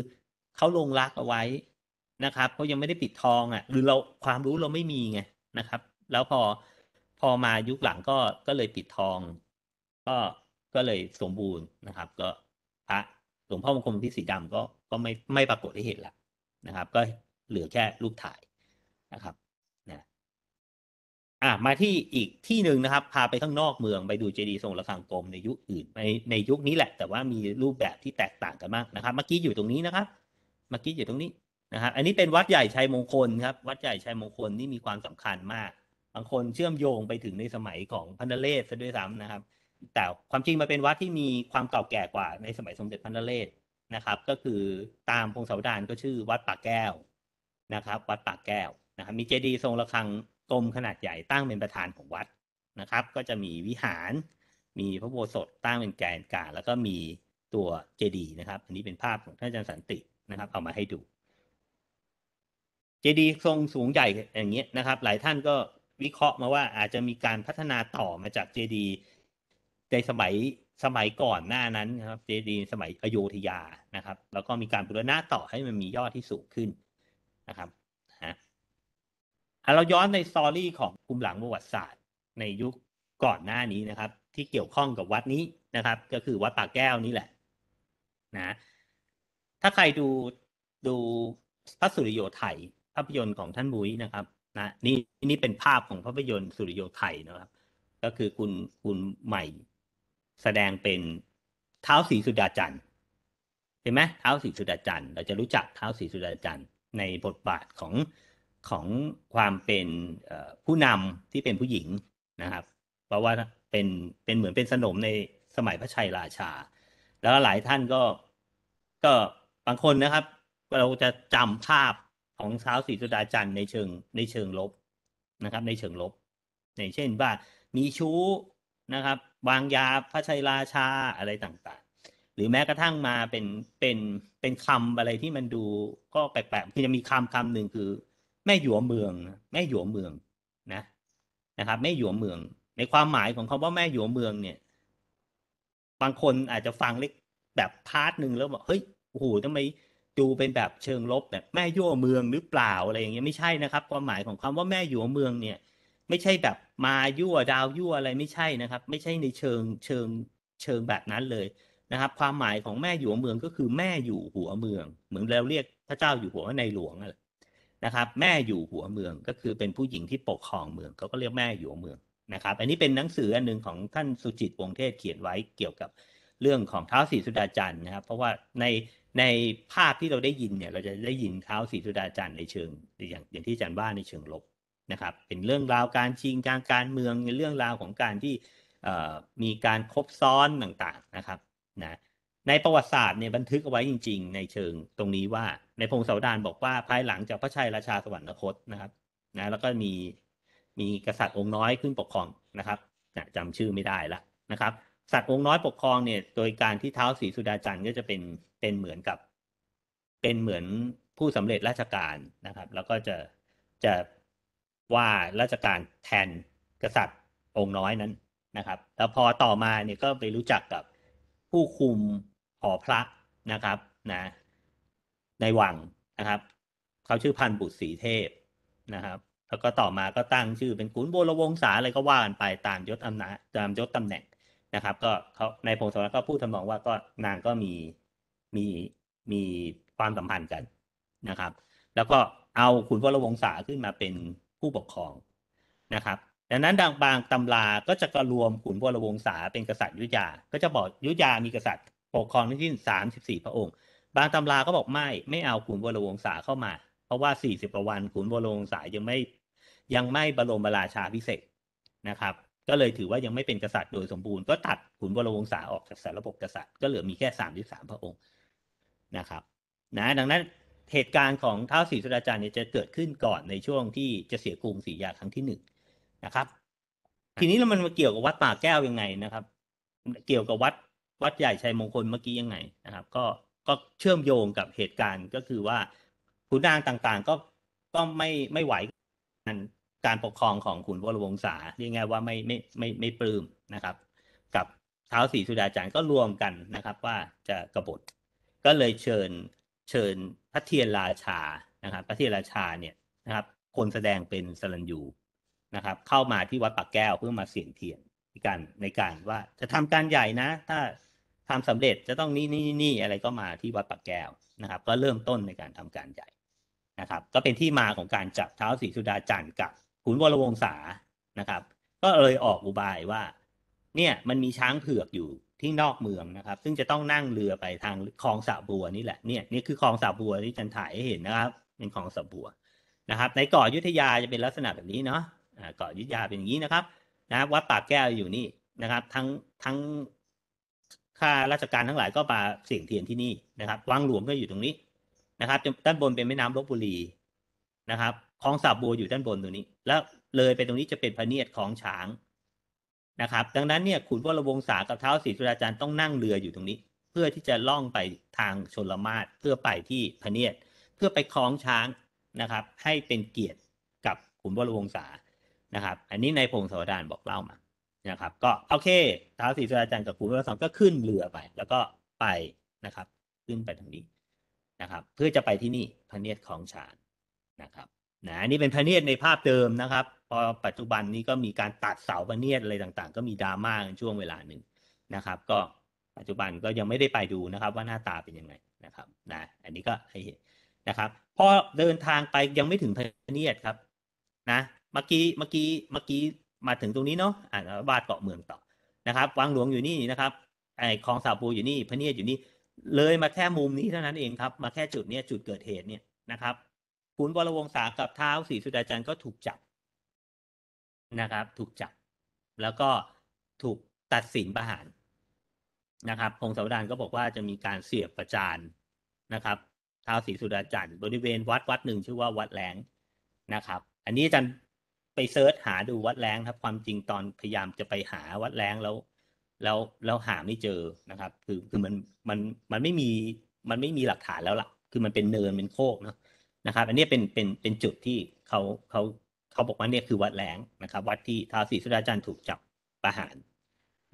เขาลงรักเอาไว้นะครับเขายังไม่ได้ปิดทองอะ่ะหรือเราความรู้เราไม่มีไงนะครับ แล้วพอพอมายุคหลังก็ก็เลยปิดทอง ก็ก็เลยสมบูรณ์นะครับ ก็พระหลวงพ่อมงคลพิสีดำก็ก็ไม่ไม่ปรากฏให้เห็นละนะครับ ก็เหลือแค่รูปถ่ายนะครับนะอ่ะมาที่อีกที่หนึ่งนะครับพาไปข้างนอกเมืองไปดูเจดีย์ทรงระฆังกลมในยุคอื่นในในยุคนี้แหละ แต่ว่ามีรูปแบบที่แตกต่างกันมากนะครับ เมื่อกี้อยู่ตรงนี้นะครับ เมื่อกี้อยู่ตรงนี้ครับอันนี้เป็นวัดใหญ่ชัยมงคลครับ วัดใหญ่ชัยมงคล นี่มีความสำคัญมาก บางคนเชื่อมโยงไปถึงในสมัยของพันธเลศซะด้วยซ้ำนะครับ แต่ความจริงมันเป็นวัดที่มีความเก่าแก่กว่าในสมัยสมเด็จพันธเลศนะครับ ก็คือตามพงศาวดารก็ชื่อวัดปากแก้วนะครับ วัดปากแก้วนะครับ มีเจดีย์ทรงระฆังกลมขนาดใหญ่ตั้งเป็นประธานของวัดนะครับ ก็จะมีวิหาร มีพระโบสถตั้งเป็นแกนกลางแล้วก็มีตัวเจดีย์นะครับ อันนี้เป็นภาพของท่านอาจารย์สันตินะครับ เอามาให้ดูจดีทรงสูงใหญ่อย่างเงี้ยนะครับ หลายท่านก็วิเคราะห์มาว่าอาจจะมีการพัฒนาต่อมาจากเจดีในสมัยสมัยก่อนหน้านั้นครับเจดีสมัยอโยธยานะครับ แล้วก็มีการบูรณะต่อให้มันมียอดที่สูงขึ้นนะครับฮะเราย้อนในสตอรี่ของภูมิหลังประวัติศาสตร์ ในยุคก่อนหน้านี้นะครับ ที่เกี่ยวข้องกับวัดนี้นะครับ ก็คือวัดป่าแก้วนี่แหละนะ ถ้าใครดูดูพระสุริโยไทยภาพยนตร์ของท่านบุ้ยนะครับนะนี่นี่เป็นภาพของภาพยนตร์สุริโยไทยนะครับ ก็คือคุณคุณใหม่แสดงเป็นเท้าสีสุดาจันทร์เห็นไหมเท้าสีสุดาจันทร์ เราจะรู้จักเท้าสีสุดาจันทร์ ในบทบาทของของความเป็นผู้นำที่เป็นผู้หญิงนะครับ เพราะว่าเป็นเป็นเหมือนเป็นสนมในสมัยพระชัยราชา แล้วหลายท่านก็ก็บางคนนะครับ เราจะจำภาพของท้าสีสุดาจันทร์ในเชิงในเชิงลบนะครับ ในเชิงลบอย่างเช่นว่า มีชู้นะครับวางยาพระชัยราชาอะไรต่างๆ หรือแม้กระทั่งมาเป็นเป็นเป็นคำอะไรที่มันดูก็แปลกๆคือจะมีคำคำหนึ่งคือ แม่หยวเมือง แม่หยวเมืองนะนะครับ แม่หยวเมือง ในความหมายของคาว่าแม่หยวเมืองเนี่ยบางคนอาจจะฟังเล็กแบบพาร์ทหนึ่งแล้วบอกเฮ้ย โอ้โหทำไมดูเป็นแบบเชิงลบแบบแม่ยั่วเมืองหรือเปล่าอะไรอย่างเงี้ยไม่ใช่นะครับ ความหมายของคำว่าแม่ยั่วเมืองเนี่ย ไม่ใช่แบบมายั่วดาวยั่วอะไรไม่ใช่นะครับ ไม่ใช่ในเชิงเชิงเชิงแบบนั้นเลยนะครับ ความหมายของแม่อยู่เมืองก็คือแม่อยู่หัวเมือง เหมือนเราเรียกพระเจ้าอยู่หัวในหลวงนะครับ แม่อยู่หัวเมืองก็คือเป็นผู้หญิงที่ปกครองเมืองเขาก็เรียกแม่อยู่เมืองนะครับ อันนี้เป็นหนังสืออันหนึ่งของท่านสุจิตวงเทศเขียนไว้เกี่ยวกับเรื่องของเท้าศรีสุดาจันทร์นะครับ เพราะว่าในในภาพที่เราได้ยินเนี่ย เราจะได้ยินเท้าสีสุดาจันในเชิงอย่างอย่างที่อาจารย์ว่าในเชิงลบนะครับ เป็นเรื่องราวการชิงการการเมืองในเรื่องราวของการที่มีการครบซ้อนต่างๆนะครับนะในประวัติศาสตร์เนี่ยบันทึกเอาไว้จริง ๆ ในเชิง ตรงนี้ว่าในพงศาวดารบอกว่า ภายหลังจากพระชัยราชาสวรรคตนะครับนะแล้วก็มีมีกษัตริย์องค์น้อยขึ้นปกครองนะครับนะจำชื่อไม่ได้ละนะครับสัตว์องค์น้อยปกครองเนี่ย โดยการที่เท้าสีสุดาจันทร์ก็จะเป็นเป็นเหมือนกับเป็นเหมือนผู้สำเร็จราชการนะครับ แล้วก็จะจะว่าราชการแทนกษัตริย์องค์น้อยนั้นนะครับ แล้วพอต่อมาเนี่ยก็ไปรู้จักกับผู้คุมหอพระนะครับนะ ในวังนะครับเขาชื่อพันบุตรศรีเทพนะครับ แล้วก็ต่อมาก็ตั้งชื่อเป็นขุนโบรวงศาอะไรก็ว่ากันไปตามยศอำนาจตามยศตำแหน่งนะครับก็เขาในพงศวรก็พูดทำนองว่าก็นางก็มีมีมีความสัมพันธ์กันนะครับ แล้วก็เอาขุนวรวงศ์าขึ้นมาเป็นผู้ปกครองนะครับดังนั้นดังบางตำราก็จะกระรวมขุนวรวงศ์าเป็นกษัตริย์ยุจยาก็จะบอกยุจยา มีกษัตริย์ปกครองที่สิ้นสามสิบสี่พระองค์ บางตำราก็บอกไม่ไม่เอาขุนวรวงศ์าเข้ามา เพราะว่าสี่สิบกววันขุนวรวงศ์ายังไม่ยังไม่บรมราชาพิเศษนะครับก็เลยถือว่ายังไม่เป็นกษัตริย์โดยสมบูรณ์ก็ตัดขุนวรวงศ์าออกจากสารระบกษัตริย์ก็เหลือมีแค่สามสิบสามพระองค์นะครับ นะ ดังนั้นเหตุการณ์ของเท้าศรีสุดาจารย์เนี่ยจะเกิดขึ้นก่อนในช่วงที่จะเสียกรุงศรียาครั้งที่หนึ่งนะครับ ทีนี้แล้วมันมาเกี่ยวกับวัดป่าแก้วยังไงนะครับ เกี่ยวกับวัดวัดใหญ่ชัยมงคลเมื่อกี้ยังไงนะครับ ก็ก็เชื่อมโยงกับเหตุการณ์ก็คือว่าขุนนางต่างๆก็ก็ไม่ไม่ไหวการปกครองของขุนวรวงศาเรียกง่ายว่าไม่ไม่ไม่ไม่ปลื้มนะครับ กับเท้าศรีสุดาจารย์ก็รวมกันนะครับ ว่าจะกบฏก็เลยเชิญเชิญพระเทียนราชา นะครับ พระเทียนราชาเนี่ยนะครับ คนแสดงเป็นสรัญยูนะครับ เข้ามาที่วัดปากแก้วเพื่อมาเสี่ยงเทียนในการในการว่าจะทำการใหญ่นะ ถ้าทำสำเร็จจะต้องนี่นี่นี่อะไรก็มาที่วัดปากแก้วนะครับ ก็เริ่มต้นในการทำการใหญ่นะครับ ก็เป็นที่มาของการจับเท้าศรีสุดาจันทร์กับ ขุนวรวงศานะครับ ก็เลยออกอุบายว่า เนี่ยมันมีช้างเผือกอยู่ที่นอกเมืองนะครับ ซึ่งจะต้องนั่งเรือไปทางคลองสะบัวนี่แหละ เนี่ย นี่คือคลองสะบัวที่จันถ่ายให้เห็นนะครับ เป็นคลองสะบัวนะครับ ในเกาะยุทธยาจะเป็นลักษณะแบบนี้เนาะเกาะยุทธยาเป็นอย่างนี้นะครับ นะวัดปากแก้วอยู่นี่นะครับ ทั้งทั้งข้าราชการทั้งหลายก็มาเสี่ยงเทียนที่นี่นะครับ วังหลวงก็อยู่ตรงนี้นะครับ ด้านบนเป็นแม่น้ำลบบุรีนะครับ คลองสาบบัวอยู่ด้านบนตรงนี้ แล้วเลยไปตรงนี้จะเป็นพระเนียดของช้างนะครับดังนั้นเนี่ยขุนวรวงศากับเท้าศรีสุราจารย์ต้องนั่งเรืออยู่ตรงนี้ เพื่อที่จะล่องไปทางชนลมาศเพื่อไปที่พเนียดเพื่อไปคล้องช้างนะครับ ให้เป็นเกียรติกับขุนวรวงศานะครับ อันนี้ในพงศาวดารบอกเล่ามา นะครับ ก็โอเคเท้าศรีสุราจารย์กับขุนวรวงศาก็ขึ้นเรือไป แล้วก็ไปนะครับขึ้นไปทางนี้นะครับ เพื่อจะไปที่นี่พเนียดคล้องช้างนะครับนะนี่เป็นพระเนียดในภาพเดิมนะครับ พอปัจจุบันนี้ก็มีการตัดเสาพระเนียดอะไรต่าง ๆ ก็มีดราม่าช่วงเวลาหนึ่งนะครับ ก็ปัจจุบันก็ยังไม่ได้ไปดูนะครับ ว่าหน้าตาเป็นยังไงนะครับ นะ อันนี้ก็ให้เห็นนะครับ พอเดินทางไปยังไม่ถึงพเนียดครับนะ เมื่อกี้เมื่อกี้เมื่อกี้มาถึงตรงนี้เนาะอ่านวาดเกาะเมืองต่อนะครับวังหลวงอยู่นี่นะครับ ไอ้คลองสาปูอยู่นี่พเนียดอยู่นี่ เลยมาแค่มุมนี้เท่านั้นเองครับ มาแค่จุดเนี้ยจุดเกิดเหตุเนี่ยนะครับขุนวรวงศากับเท้าศรีสุดาจันทร์ก็ถูกจับนะครับ ถูกจับ แล้วก็ถูกตัดสินประหารนะครับพงศาวดารก็บอกว่าจะมีการเสียบประจานนะครับท้าวศรีสุดาจันทร์บริเวณวัดวัดหนึ่งชื่อว่าวัดแรงนะครับ อันนี้อาจารย์ไปเซิร์ชหาดูวัดแรงครับ ความจริงตอนพยายามจะไปหาวัดแรงแล้ว แล้วแล้วหาไม่เจอนะครับ คือคือมันมันมันไม่มีมันไม่มีหลักฐานแล้วล่ะ คือมันเป็นเนินเป็นโคกเนาะนะครับอันนี้เป็นเป็นเป็นจุดที่เขาเขาเขาบอกว่าเนี่ยคือวัดแรงนะครับ วัดที่ท้าวศรีสุดาจันทร์ถูกจับประหาร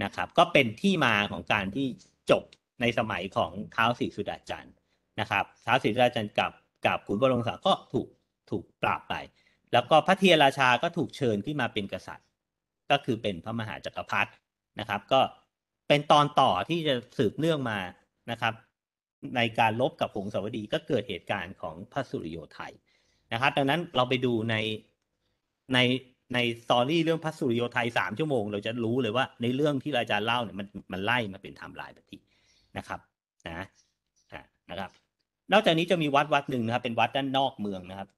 นะครับ ก็เป็นที่มาของการที่จบในสมัยของท้าวศรีสุดาจันทร์นะครับ ท้าวศรีสุดาจันทร์กับกับขุนบรงศักดิ์ก็ถูกถูกปราบไป แล้วก็พระเทียราชาก็ถูกเชิญขึ้นมาเป็นกษัตริย์ ก็คือเป็นพระมหาจักรพรรดินะครับ ก็เป็นตอนต่อที่จะสืบเนื่องมานะครับในการลบกับหงสาวดีก็เกิดเหตุการณ์ของพระสุริโยไทยนะครับ ดังนั้นเราไปดูในในในสตอรี่เรื่องพระสุริโยไทยสามชั่วโมงเราจะรู้เลยว่าในเรื่องที่อาจารย์เล่าเนี่ยมันมันไล่มาเป็นไทม์ไลน์แบบนี้นะครับนะนะครับ นอกจากนี้จะมีวัดวัดหนึ่งนะครับ เป็นวัดด้านนอกเมืองนะครับ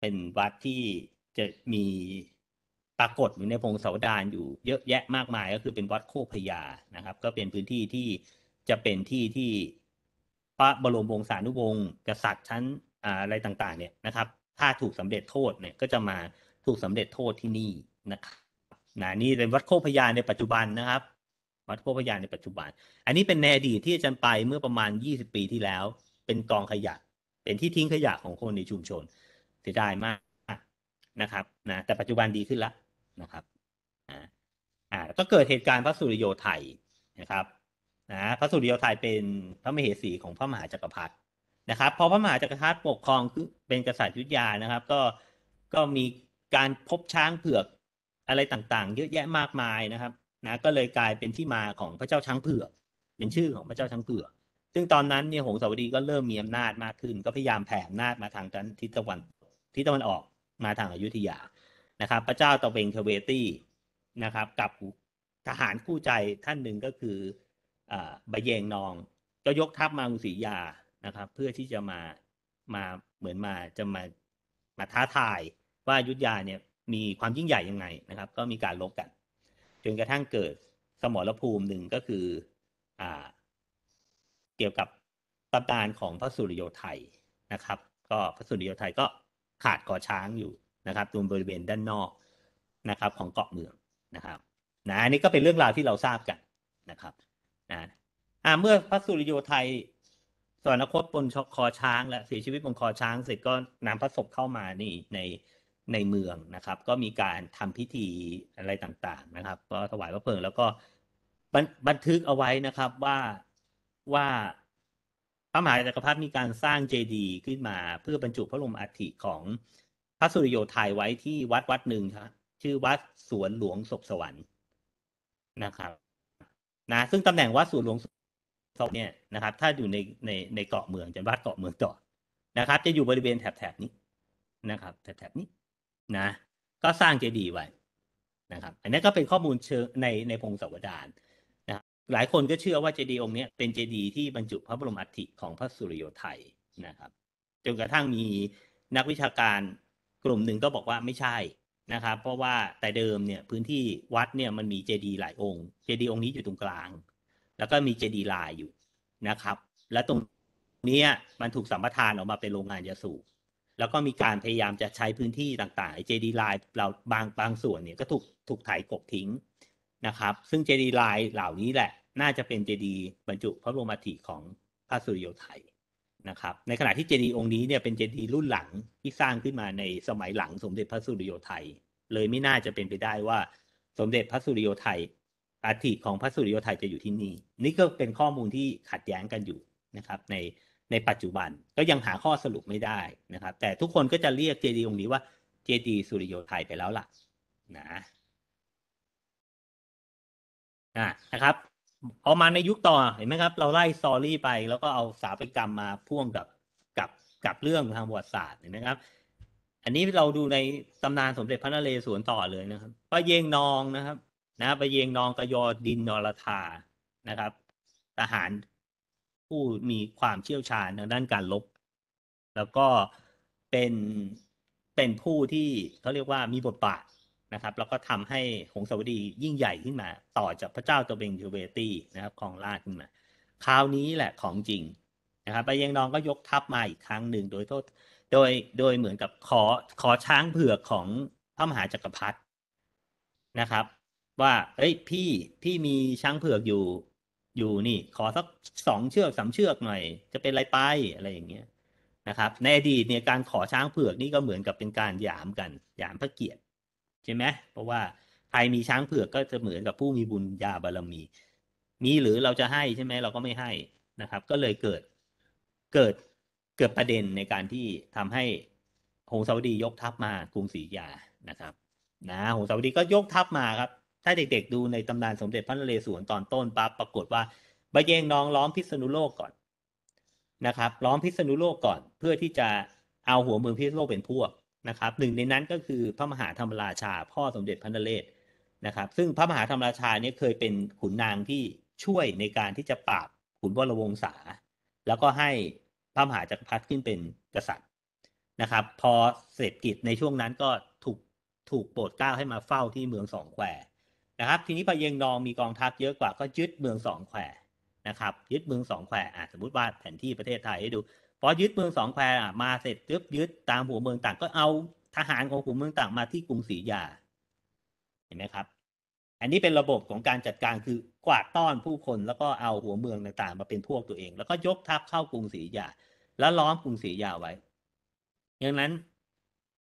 เป็นวัดที่จะมีปรากฏอยู่ในพงศาวดารอยู่เยอะแยะมากมาย ก็คือเป็นวัดโคกพยานะครับ ก็เป็นพื้นที่ที่จะเป็นที่ที่พระบรมวงศานุวงศ์กษัตริย์ชั้นอะไรต่าง ๆ เนี่ยนะครับ ถ้าถูกสำเร็จโทษเนี่ย ก็จะมาถูกสำเร็จโทษที่นี่นะครับนะ นี่เป็นวัดโคพยานในปัจจุบันนะครับ วัดโคพยานในปัจจุบัน อันนี้เป็นแนอดีตที่อาจารย์ไปเมื่อประมาณ 20 ปีที่แล้ว เป็นกองขยะ เป็นที่ทิ้งขยะของคนในชุมชน เสียดายมากนะครับนะแต่ปัจจุบันดีขึ้นแล้วนะครับ อ่าก็เกิดเหตุการณ์พระสุริโยไทยนะครับนะพระสุริโยไทยเป็นพระมเหสีของพระมหาจักรพรรดินะครับพอพระมหาจักรพรรดิปกครองเป็นกษัตริย์ยุทธยานะครับ ก็ก็มีการพบช้างเผือกอะไรต่าง ๆ เยอะแยะมากมายนะครับนะก็เลยกลายเป็นที่มาของพระเจ้าช้างเผือก เป็นชื่อของพระเจ้าช้างเผือกซึ่งตอนนั้นเนี่ยหงสาวดีก็เริ่มมีอำนาจมากขึ้น ก็พยายามแผ่อำนาจมาทางทิศตะวันทิศตะวันออกมาทางอยุธยานะครับ พระเจ้าตะเวงเทเวตี้นะครับ กับทหารคู่ใจท่านหนึ่งก็คือบะเยงนองก็ยกทัพมากรุงศรียานะครับ เพื่อที่จะมามาเหมือนมาจะมามาท้าทายว่ายุทธยาเนี่ยมีความยิ่งใหญ่ยังไงนะครับ ก็มีการลบกันจนกระทั่งเกิดสมรภูมิหนึ่งก็คืออ่าเกี่ยวกับตำนานของพระสุริโยไทยนะครับ ก็พระสุริโยไทยก็ขาดก่อช้างอยู่นะครับตรงบริเวณด้านนอกนะครับ ของเกาะเมืองนะครับนะอันนี้ก็เป็นเรื่องราวที่เราทราบกันนะครับนะอ่าเมื่อพระสุริโยไทยสวรรคตบนคอช้างและเสียชีวิตบนคอช้างเสร็จก็นำพระศพเข้ามานี่ในในเมืองนะครับ ก็มีการทำพิธีอะไรต่าง ๆ นะครับก็ถวายพระเพลิงแล้วก็บันทึกเอาไว้นะครับว่าว่าพระมหาจักรพรรดิมีการสร้างเจดีย์ขึ้นมาเพื่อบรรจุพระลมอัฐิของพระสุริโยไทยไว้ที่วัดวัดหนึ่งครับชื่อวัดสวนหลวงศพสวรรค์นะครับนะซึ่งตำแหน่งวัดสุรหลวงศพเนี่ยนะครับ ถ้าอยู่ในในในเกาะเมืองจะวัดเกาะเมืองต่อนะครับ จะอยู่บริเวณแถบแถบนี้นะครับแถบแถบนี้นะ ก็สร้างเจดีย์ไว้นะครับ อันนี้ก็เป็นข้อมูลเชิงในในพงศาวดารนะรหลายคนก็เชื่อว่าเจดีย์องค์นี้เป็นเจดีย์ที่บรรจุพระบรมอัฐิของพระสุริโยไทยนะครับ จนกระทั่งมีนักวิชาการกลุ่มหนึ่งก็บอกว่าไม่ใช่นะครับเพราะว่าแต่เดิมเนี่ยพื้นที่วัดเนี่ยมันมีเจดีย์หลายองค์เจดีย์องค์นี้อยู่ตรงกลาง แล้วก็มีเจดีย์ลายอยู่นะครับ และตรงนี้มันถูกสัมปทานออกมาเป็นโรงงานยาสูบแล้วก็มีการพยายามจะใช้พื้นที่ต่างๆเจดีย์ลายเราบางบางส่วนเนี่ยก็ถูกถูกถ่ายกบทิ้งนะครับ ซึ่งเจดีย์ลายเหล่านี้แหละน่าจะเป็นเจดีย์บรรจุพระบรมธิของพระสุริโยไทยนะครับในขณะที่เจดีย์องค์นี้เนี่ยเป็นเจดีย์รุ่นหลังที่สร้างขึ้นมาในสมัยหลังสมเด็จพระสุริโยไทยเลยไม่น่าจะเป็นไปได้ว่าสมเด็จพระสุริโยไทยอาฐิของพระสุริโยไทยจะอยู่ที่นี่นี่ก็เป็นข้อมูลที่ขัดแย้งกันอยู่นะครับ ในในปัจจุบันก็ยังหาข้อสรุปไม่ได้นะครับ แต่ทุกคนก็จะเรียกเจดีย์องค์นี้ว่าเจดีย์สุริโยไทยไปแล้วล่ะ นะนะนะครับเอามาในยุคต่อเห็นไหมครับ เราไล่สอรี่ไป แล้วก็เอาสาปกรรมมาพ่วงกับกับกับเรื่องทางประวัติศาสตร์เห็นไหมครับอันนี้เราดูในตำนานสมเด็จพระนเรศวรต่อเลยนะครับปะเยงนองนะครับนะปะเยงนองกยอดินนรธานะครับทหารผู้มีความเชี่ยวชาญทางด้านการลบแล้วก็เป็นเป็นผู้ที่เขาเรียกว่ามีบทบาทนะครับแล้วก็ทำให้หงสาวดียิ่งใหญ่ขึ้นมา ต่อจากพระเจ้าตัวเบงเทเวตี้นะครับของราชขึ้นมาคราวนี้แหละของจริงนะครับไปยังนองก็ยกทัพมาอีกครั้งหนึ่งโดยโทษโดยโดยเหมือนกับขอขอช้างเผือกของพระมหาจักรพรรดินะครับ ว่าเอ้ยพี่ พี่มีช้างเผือกอยู่อยู่นี่ขอสักสองเชือกสามเชือกหน่อย จะเป็นไรไป อะไรอย่างเงี้ยนะครับในอดีตเนี่ยการขอช้างเผือกนี่ก็เหมือนกับเป็นการหยามกันหยามพระเกียรติ ใช่ไหมเพราะว่าใครมีช้างเผือกก็จะเหมือนกับผู้มีบุญญาบารมีมีหรือเราจะให้ใช่ไหมเราก็ไม่ให้นะครับ ก็เลยเกิดเกิดเกิดประเด็นในการที่ทำให้โฮงซาวดียกทัพมากรุงศรีอยานะครับนะโฮงซาวดีก็ยกทัพมาครับถ้าเด็ก ๆ ดูในตำนานสมเด็จพระนเรศวรตอนต้นปั๊บปรากฏว่าบะเยงน้องล้อมพิษณุโลกก่อนนะครับ ล้อมพิษณุโลกก่อน เพื่อที่จะเอาหัวเมืองพิษณุโลกเป็นพวกนะครับ หนึ่งในนั้นก็คือพระมหาธรรมราชาพ่อสมเด็จพระนเรศนะครับ ซึ่งพระมหาธรรมราชาเนี่ยเคยเป็นขุนนางที่ช่วยในการที่จะปราบขุนวรวงศาแล้วก็ให้พระมหาจักรพรรดิขึ้นเป็นกษัตริย์นะครับ พอเศรษฐกิจในช่วงนั้นก็ถูกถูกโปรดเกล้าให้มาเฝ้าที่เมืองสองแควนะครับ ทีนี้พอเยงนองมีกองทัพเยอะกว่าก็ยึดเมืองสองแควนะครับ ยึดเมืองสองแควอ่ะสมมติว่าแผนที่ประเทศไทยให้ดู พอยึดเมืองสองแควอ่ะมาเสร็จปุ๊บยึดตามหัวเมืองต่างก็เอาทหารของหัวเมืองต่างมาที่กรุงศรีอยาเห็นไหมครับอันนี้เป็นระบบของการจัดการคือกวาดต้อนผู้คนแล้วก็เอาหัวเมืองต่างๆ มาเป็นพวกตัวเอง แล้วก็ยกทัพเข้ากรุงศรีอยาแล้วล้อมกรุงศรีอยาไว้ อย่างนั้น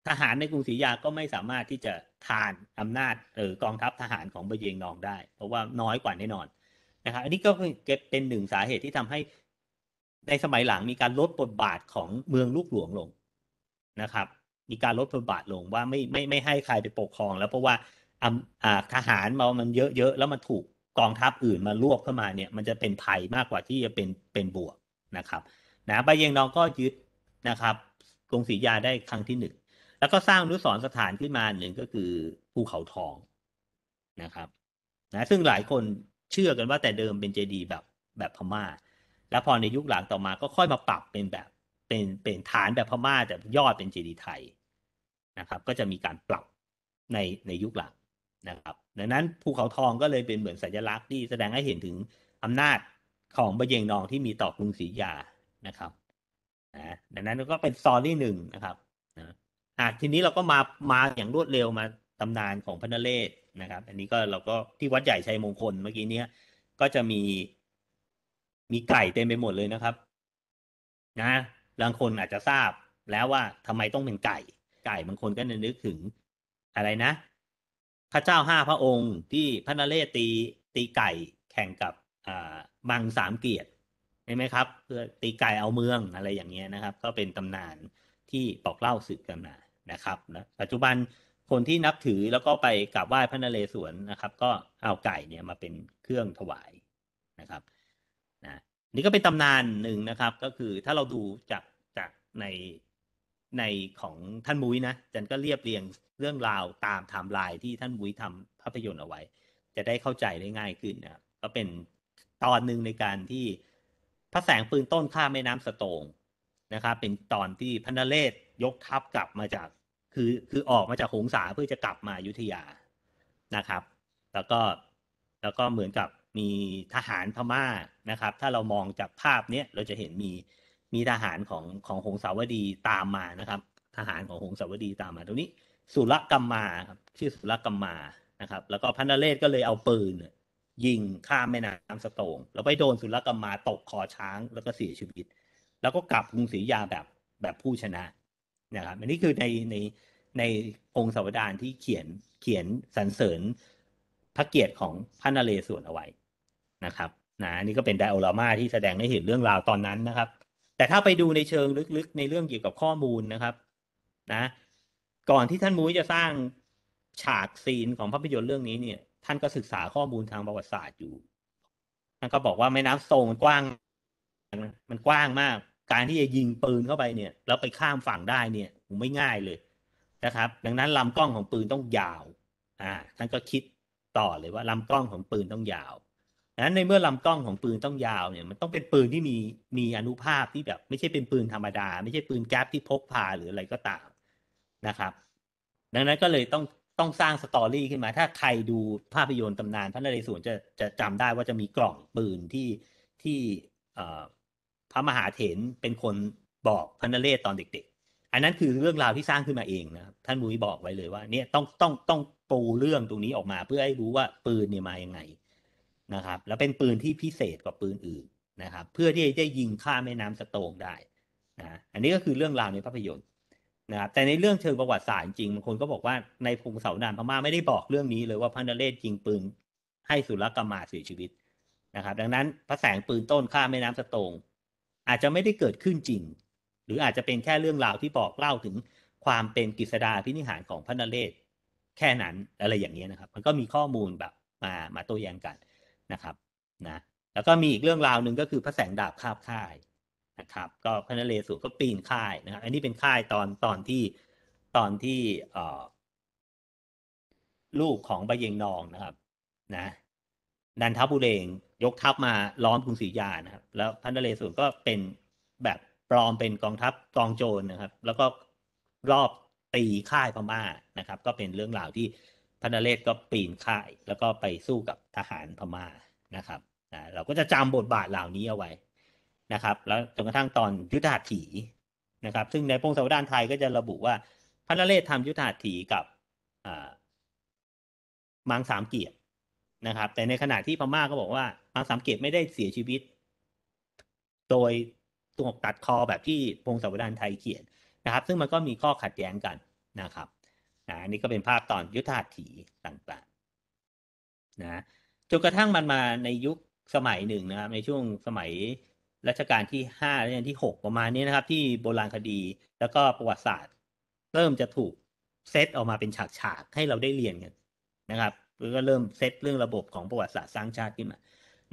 ทหารในกรุงศรีอยาก็ไม่สามารถที่จะทานอำนาจหรือกองทัพทหารของบะเยงนองได้ เพราะว่าน้อยกว่าแน่นอนนะครับอันนี้ก็เป็นหนึ่งสาเหตุที่ทำให้ในสมัยหลังมีการลดบทบาทของเมืองลูกหลวงลงนะครับ มีการลดบทบาทลงว่าไม่ไม่ไม่ให้ใครไปปกครอง แล้วเพราะว่าทหารมามันเยอะๆ แล้วมันถูกกองทัพอื่นมารวบเข้ามาเนี่ย มันจะเป็นภัยมากกว่าที่จะเป็นเป็นบวกนะครับนะใบเยงนองก็ยึดนะครับ กรุงศรียาได้ครั้งที่หนึ่งแล้วก็สร้างนุสรสถานขึ้นมาหนึ่งก็คือ ภูเขาทองนะครับนะซึ่งหลายคนเชื่อกันว่าแต่เดิมเป็นเจดีแบบแบบพม่า แล้วพอในยุคหลังต่อมาก็ค่อยมาปรับเป็นแบบ เป็นเป็นฐานแบบพม่าแต่ยอดเป็นเจดีไทยนะครับ ก็จะมีการปรับในในยุคหลังนะครับดังนั้นภูเขาทองก็เลยเป็นเหมือนสัญลักษณ์ที่แสดงให้เห็นถึงอำนาจของบะเยงนองที่มีต่อกรุงศรีอยานะครับนะดังนั้นก็เป็นซอรี่หนึ่งนะครับนะทีนี้เราก็มามาอย่างรวดเร็วมาตำนานของพระนเรศนะครับ อันนี้ก็เราก็ที่วัดใหญ่ชัยมงคลเมื่อกี้เนี้ยก็จะมี มีไก่เต็มไปหมดเลยนะครับ นะบางคนอาจจะทราบแล้วว่าทำไมต้องเป็นไก่ไก่บางคนก็นึกถึงอะไรนะพระเจ้าห้าพระองค์ที่พระนเรศตีตีไก่แข่งกับมังสามเกียรติใช่ไหมครับเพื่อตีไก่เอาเมืองอะไรอย่างเงี้ยนะครับ ก็เป็นตำนานที่บอกเล่าสืบกันมานะครับนะปัจจุบันคนที่นับถือแล้วก็ไปกราบไหว้พระนเรศวรนะครับ ก็เอาไก่เนี่ยมาเป็นเครื่องถวายนะครับนะนี่ก็เป็นตำนานหนึ่งนะครับ ก็คือถ้าเราดูจากจากในในของท่านมุ้ยนะจันก็เรียบเรียงเรื่องราวตามไทม์ไลน์ที่ท่านมุ้ยทำภาพยนตร์เอาไว้ จะได้เข้าใจได้ง่ายขึ้นนะก็เป็นตอนหนึ่งในการที่พระแสงปืนต้นข้าแม่น้ำสตงนะครับ เป็นตอนที่พนเรศยกทัพกลับมาจากคือคือออกมาจากหงสาเพื่อจะกลับมายุทธยานะครับ แล้วก็แล้วก็เหมือนกับมีทหารพม่านะครับ ถ้าเรามองจากภาพเนี้ยเราจะเห็นมีมีทหารของของหงสาวดีตามมานะครับ ทหารของหงสาวดีตามมาตรงนี้สุรกรมมาครับชื่อสุรกรมมานะครับ แล้วก็พันธเลศก็เลยเอาปืนยิงข้ามแม่น้ำสตงแล้วไปโดนสุรกรมมาตกคอช้างแล้วก็เสียชีวิต แล้วก็กลับกรุงศรียาแบบแบบผู้ชนะนะครับ อันนี้คือในในในองค์สวดานที่เขียนเขียนสรรเสริญพระเกียรติของพระนเรศวรเอาไว้นะครับนะนี่ก็เป็นไดโอรามาที่แสดงให้เห็นเรื่องราวตอนนั้นนะครับแต่ถ้าไปดูในเชิงลึก ๆ ในเรื่องเกี่ยวกับข้อมูลนะครับนะ ก่อนที่ท่านมุ้ยจะสร้างฉากซีนของภาพยนตร์เรื่องนี้เนี่ย ท่านก็ศึกษาข้อมูลทางประวัติศาสตร์อยู่ท่านก็บอกว่าแม่น้ำโซงกว้างมันกว้างมาก การที่จะยิงปืนเข้าไปเนี่ยแล้วไปข้ามฝั่งได้เนี่ยไม่ง่ายเลยนะครับ ดังนั้นลำกล้องของปืนต้องยาวอ่าท่านก็คิดต่อเลยว่าลำกล้องของปืนต้องยาวดังนั้นในเมื่อลำกล้องของปืนต้องยาวเนี่ยมันต้องเป็นปืนที่มี มีอนุภาพที่แบบ ไม่ใช่เป็นปืนธรรมดา ไม่ใช่ปืนแก๊ปที่พกพาหรืออะไรก็ตามนะครับดังนั้นก็เลยต้องต้องสร้างสตอรี่ขึ้นมาถ้าใครดูภาพยนตร์ตำนานพระนเรศวรจะจะจำได้ว่าจะมีกล่องปืนที่ที่พระมหาเถรเป็นคนบอกพระนเรศตอนเด็ก ๆ อันนั้นคือเรื่องราวที่สร้างขึ้นมาเองนะครับท่านมุ้ยบอกไว้เลยว่าเนี่ยต้องต้องต้องปูเรื่องตรงนี้ออกมา เพื่อให้รู้ว่าปืนเนี่ยมาอย่างไงนะครับแล้วเป็นปืนที่พิเศษกว่าปืนอื่นนะครับเพื่อที่จะยิงฆ่าแม่น้ำสโตงได้นะอันนี้ก็คือเรื่องราวในภาพยนตร์นะครับแต่ในเรื่องเชิงประวัติศาสตร์จริงบางคนก็บอกว่าในพงศาวดารพม่าไม่ได้บอกเรื่องนี้เลยว่าพันเรศยิงปืนให้สุรกามาเสียชีวิตนะครับดังนั้นพระแสงปืนต้นฆ่าแม่น้ำสโตงอาจจะไม่ได้เกิดขึ้นจริง หรืออาจจะเป็นแค่เรื่องราวที่บอกเล่าถึงความเป็นกฤษดาพินิหารของพระนเรศแค่นั้นอะไรอย่างนี้นะครับ มันก็มีข้อมูลแบบมามาโตวแยางกันนะครับนะ แล้วก็มีอีกเรื่องราวหนึ่งก็คือ พระแสงดาบคาบค่ายนะครับ ก็พระนเรศวรก็ปีนค่ายนะครับ อันนี้เป็นค่ายตอนตอนที่ตอนที่เออลูกของบะเยงนองนะครับนะนันทบุเรงยกทัพมาล้อมกรุงศรีอยานะครับ แล้วพระนเรศวรก็เป็นแบบปลอมเป็นกองทัพกองโจรนะครับ แล้วก็รอบตีค่ายพม่านะครับ ก็เป็นเรื่องราวที่พระนเรศก็ปีนค่าย แล้วก็ไปสู้กับทหารพม่านะครับนะเราก็จะจำบทบาทเหล่านี้เอาไว้นะครับ แล้วจนกระทั่งตอนยุทธาถีนะครับ ซึ่งในพงศาวดารไทยก็จะระบุว่าพระนเรศทำยุทธาถีกับมังสามเกียรตินะครับ แต่ในขณะที่พม่าก็บอกว่ามังสามเกียรติไม่ได้เสียชีวิต โดยตักตัดคอแบบที่พงศาวดารไทยเขียนนะครับ ซึ่งมันก็มีข้อขัดแย้งกันนะครับนะนี่ก็เป็นภาพตอนยุทธาถีต่างๆ นะจนกระทั่งมันมาในยุคสมัยหนึ่งนะครับในช่วงสมัยรัชกาลที่ห้าและที่หกประมาณนี้นะครับ ที่โบราณคดีแล้วก็ประวัติศาสตร์ เริ่มจะถูกเซต ออกมาเป็นฉากฉากให้เราได้เรียนกันนะครับแล้วก็เริ่มเซตเรื่องระบบของประวัติศาสตร์สร้างชาติขึ้นมา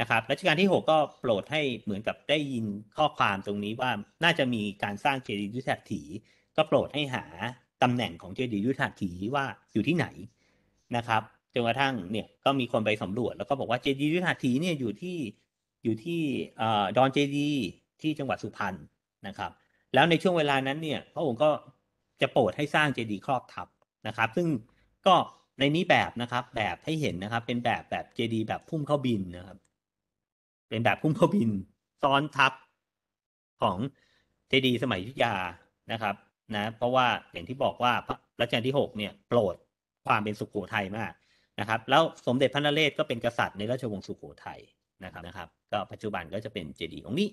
นะครับรัชกาลที่6ก็โปรดให้เหมือนกับได้ยินข้อความตรงนี้ว่าน่าจะมีการสร้างเจดีย์ยุทธถี ก็โปรดให้หาตำแหน่งของเจดีย์ยุทธาถีว่าอยู่ที่ไหนนะครับจนกระทั่งเนี่ยก็มีคนไปสำรวจ แล้วก็บอกว่าเจดีย์ยุทธาถีเนี่ยอยู่ที่อยู่ที่ดอนเจดีย์ที่จังหวัดสุพรรณนะครับ แล้วในช่วงเวลานั้นเนี่ยพระองค์ก็จะโปรดให้สร้างเจดีย์ครอบทับนะครับ ซึ่งก็ในนี้แบบนะครับ แบบให้เห็นนะครับเป็นแบบแบบเจดีย์แบบพุ่มเข้าบินนะครับ เป็นแบบพุ่มเข้าบินซ้อนทับของเจดีย์สมัยยุทธยานะครับนะเพราะว่าอย่างที่บอกว่าพระรัชกาลที่6เนี่ยโปรดความเป็นสุขโขทัยมากนะครับแล้ว สมเด็จพระนเรศก็เป็นกษัตริย์ในราชวงศ์สุขโขทัยนะครับนะครับ ก็ปัจจุบันก็จะเป็นเจดีย์องค์นี้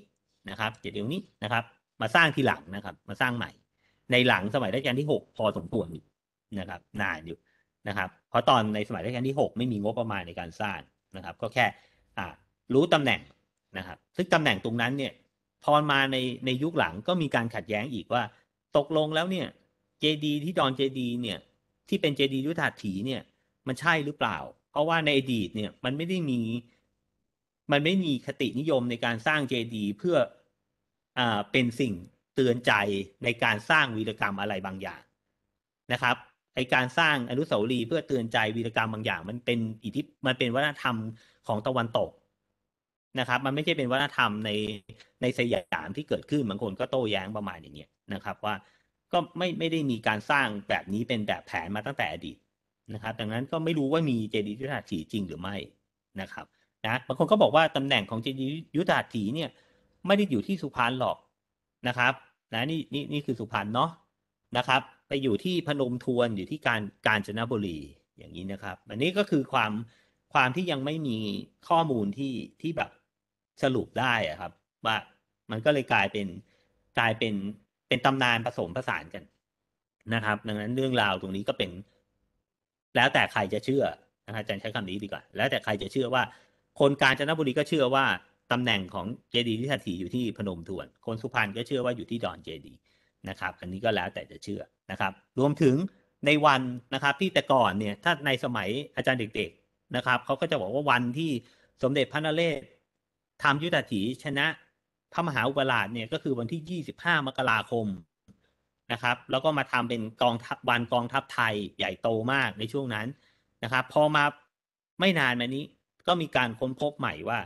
นะครับ เจดีย์องค์นี้นะครับ มาสร้างทีหลังนะครับมาสร้างใหม่ ในหลังสมัยรัชกาลที่ 6 พอสมควรอยู่นะครับนานอยู่นะครับเพราะตอนในสมัยรัชกาลที่ 6 ไม่มีงบประมาณในการสร้างนะครับ ก็แค่รู้ตำแหน่งนะครับ ซึ่งตำแหน่งตรงนั้นเนี่ยพอมาในในยุคหลังก็มีการขัดแย้งอีกว่าตกลงแล้วเนี่ยเจดีที่ดอนเจดีเนี่ย ที่เป็นเจดียุทธาถีเนี่ย มันใช่หรือเปล่า เพราะว่าในอดีตเนี่ย มันไม่ได้มีมันไม่มีคตินิยมในการสร้างเจดีเพื่ออ่าเป็นสิ่งเตือนใจในการสร้างวีรกรรมอะไรบางอย่างนะครับไอการสร้างอนุสาวรีย์เพื่อเตือนใจวีรกรรมบางอย่าง มันเป็นอิทธิมันเป็นวัฒนธรรมของตะวันตกนะครับ มันไม่ใช่เป็นวัฒนธรรมในในสยามที่เกิดขึ้นบางคนก็โต้แย้งประมาณอย่างเงี้ยนะครับว่าก็ไม่ไม่ได้มีการสร้างแบบนี้เป็นแบบแผนมาตั้งแต่อดีตนะครับ ดังนั้นก็ไม่รู้ว่ามีเจดีย์ยุทธาถีจริงหรือไม่นะครับนะบางคนก็บอกว่าตำแหน่งของเจดีย์ยุทธาถีเนี่ย ไม่ได้อยู่ที่สุพรรณหรอกนะครับนะนี่นี่นี่คือสุพรรณเนาะนะครับ ไปอยู่ที่พนมทวนอยู่ที่การกาญจนบุรีอย่างนี้นะครับ อันนี้ก็คือความความที่ยังไม่มีข้อมูลที่ที่แบบสรุปได้อะครับ ว่ามันก็เลยกลายเป็นกลายเป็นเป็นตำนานผสมผสานกันนะครับ ดังนั้นเรื่องราวตรงนี้ก็เป็นแล้วแต่ใครจะเชื่อนะครอาจารย์ใช้คำนี้ดีกว่า แล้วแต่ใครจะเชื่อว่า คนกาญจนบุรีก็เชื่อว่าตำแหน่งของเจดีย์ที่สถิตอยู่ที่พนมทวน คนสุพรรณก็เชื่อว่าอยู่ที่ดอนเจดีนะครับ อันนี้ก็แล้วแต่จะเชื่อนะครับ รวมถึงในวันนะครับ ที่แต่ก่อนเนี่ย ถ้าในสมัยอาจารย์เด็ก ๆนะครับเขาก็จะบอกว่าวันที่สมเด็จพระนเรศทำยุทธถีชนะพระมหาอุปราชเนี่ยก็คือวันที่ 25มกราคมนะครับ แล้วก็มาทำเป็นกองทัพวันกองทัพไทยใหญ่โตมากในช่วงนั้นนะครับ พอมาไม่นานมานี้ก็มีการค้นพบใหม่ว่า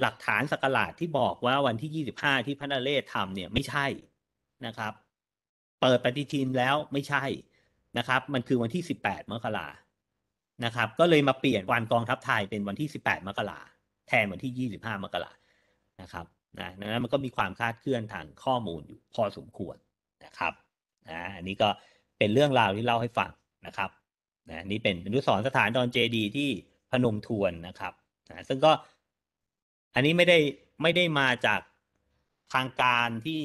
หลักฐานสกลาดที่บอกว่าวันที่25ที่พระนเรศทำเนี่ยไม่ใช่นะครับ เปิดปฏิทินแล้วไม่ใช่นะครับ มันคือวันที่18มกรานะครับ ก็เลยมาเปลี่ยนวันกองทัพไทยเป็นวันที่18มกราแทนวันที่25มกรานะครับนะดังนั้นมันก็มีความคาดเคลื่อนทางข้อมูลอยู่พอสมควรนะครับนะอันนี้ก็เป็นเรื่องราวที่เล่าให้ฟังนะครับนะนี่เป็นอนุสรสถานดอนเจดีที่พนมทวนนะครับนะซึ่งก็อันนี้ไม่ได้ไม่ได้มาจากทางการที่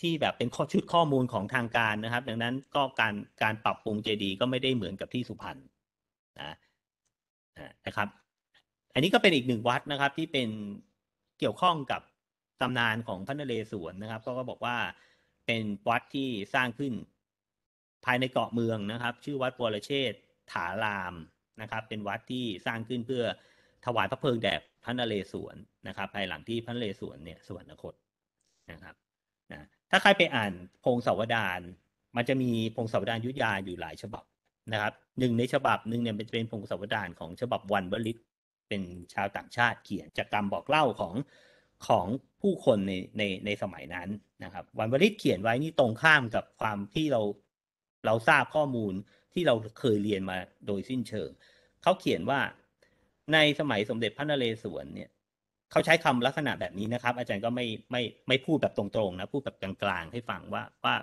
ที่แบบเป็นข้อชุดข้อมูลของทางการนะครับ ดังนั้นก็การการปรับปรุงเจดีก็ไม่ได้เหมือนกับที่สุพรรณนะนะครับ อันนี้ก็เป็นอีกหนึ่งวัดนะครับ ที่เป็นเกี่ยวข้องกับตำนานของพระนเรศวรนะครับ ก็ก็บอกว่าเป็นวัดที่สร้างขึ้นภายในเกาะเมืองนะครับ ชื่อวัดปวรเชษฐารามนะครับ เป็นวัดที่สร้างขึ้นเพื่อถวายพระเพลิงแด่พระนเรศวรนะครับ ภายหลังที่พระนเรศวรเนี่ยสวรรคตนะครับนะถ้าใครไปอ่านพงศาวดารมันจะมีพงศาวดารยุทธยาอยู่หลายฉบับนะครับหนึ่งในฉบับหนึ่งเนี่ยเป็นพงศาวดารของฉบับวันบริตเป็นชาวต่างชาติเขียนจากกรรมบอกเล่าของของผู้คนในในในสมัยนั้นนะครับ วันวริศเขียนไว้นี่ตรงข้ามกับความที่เราเราทราบข้อมูลที่เราเคยเรียนมาโดยสิ้นเชิงเขาเขียนว่าในสมัยสมเด็จพระนเรศวร เนี่ยเขาใช้คำลักษณะแบบนี้นะครับ อาจารย์ก็ไม่ไม่ไม่พูดแบบตรงๆนะพูดแบบกลางๆให้ฟังว่าว่า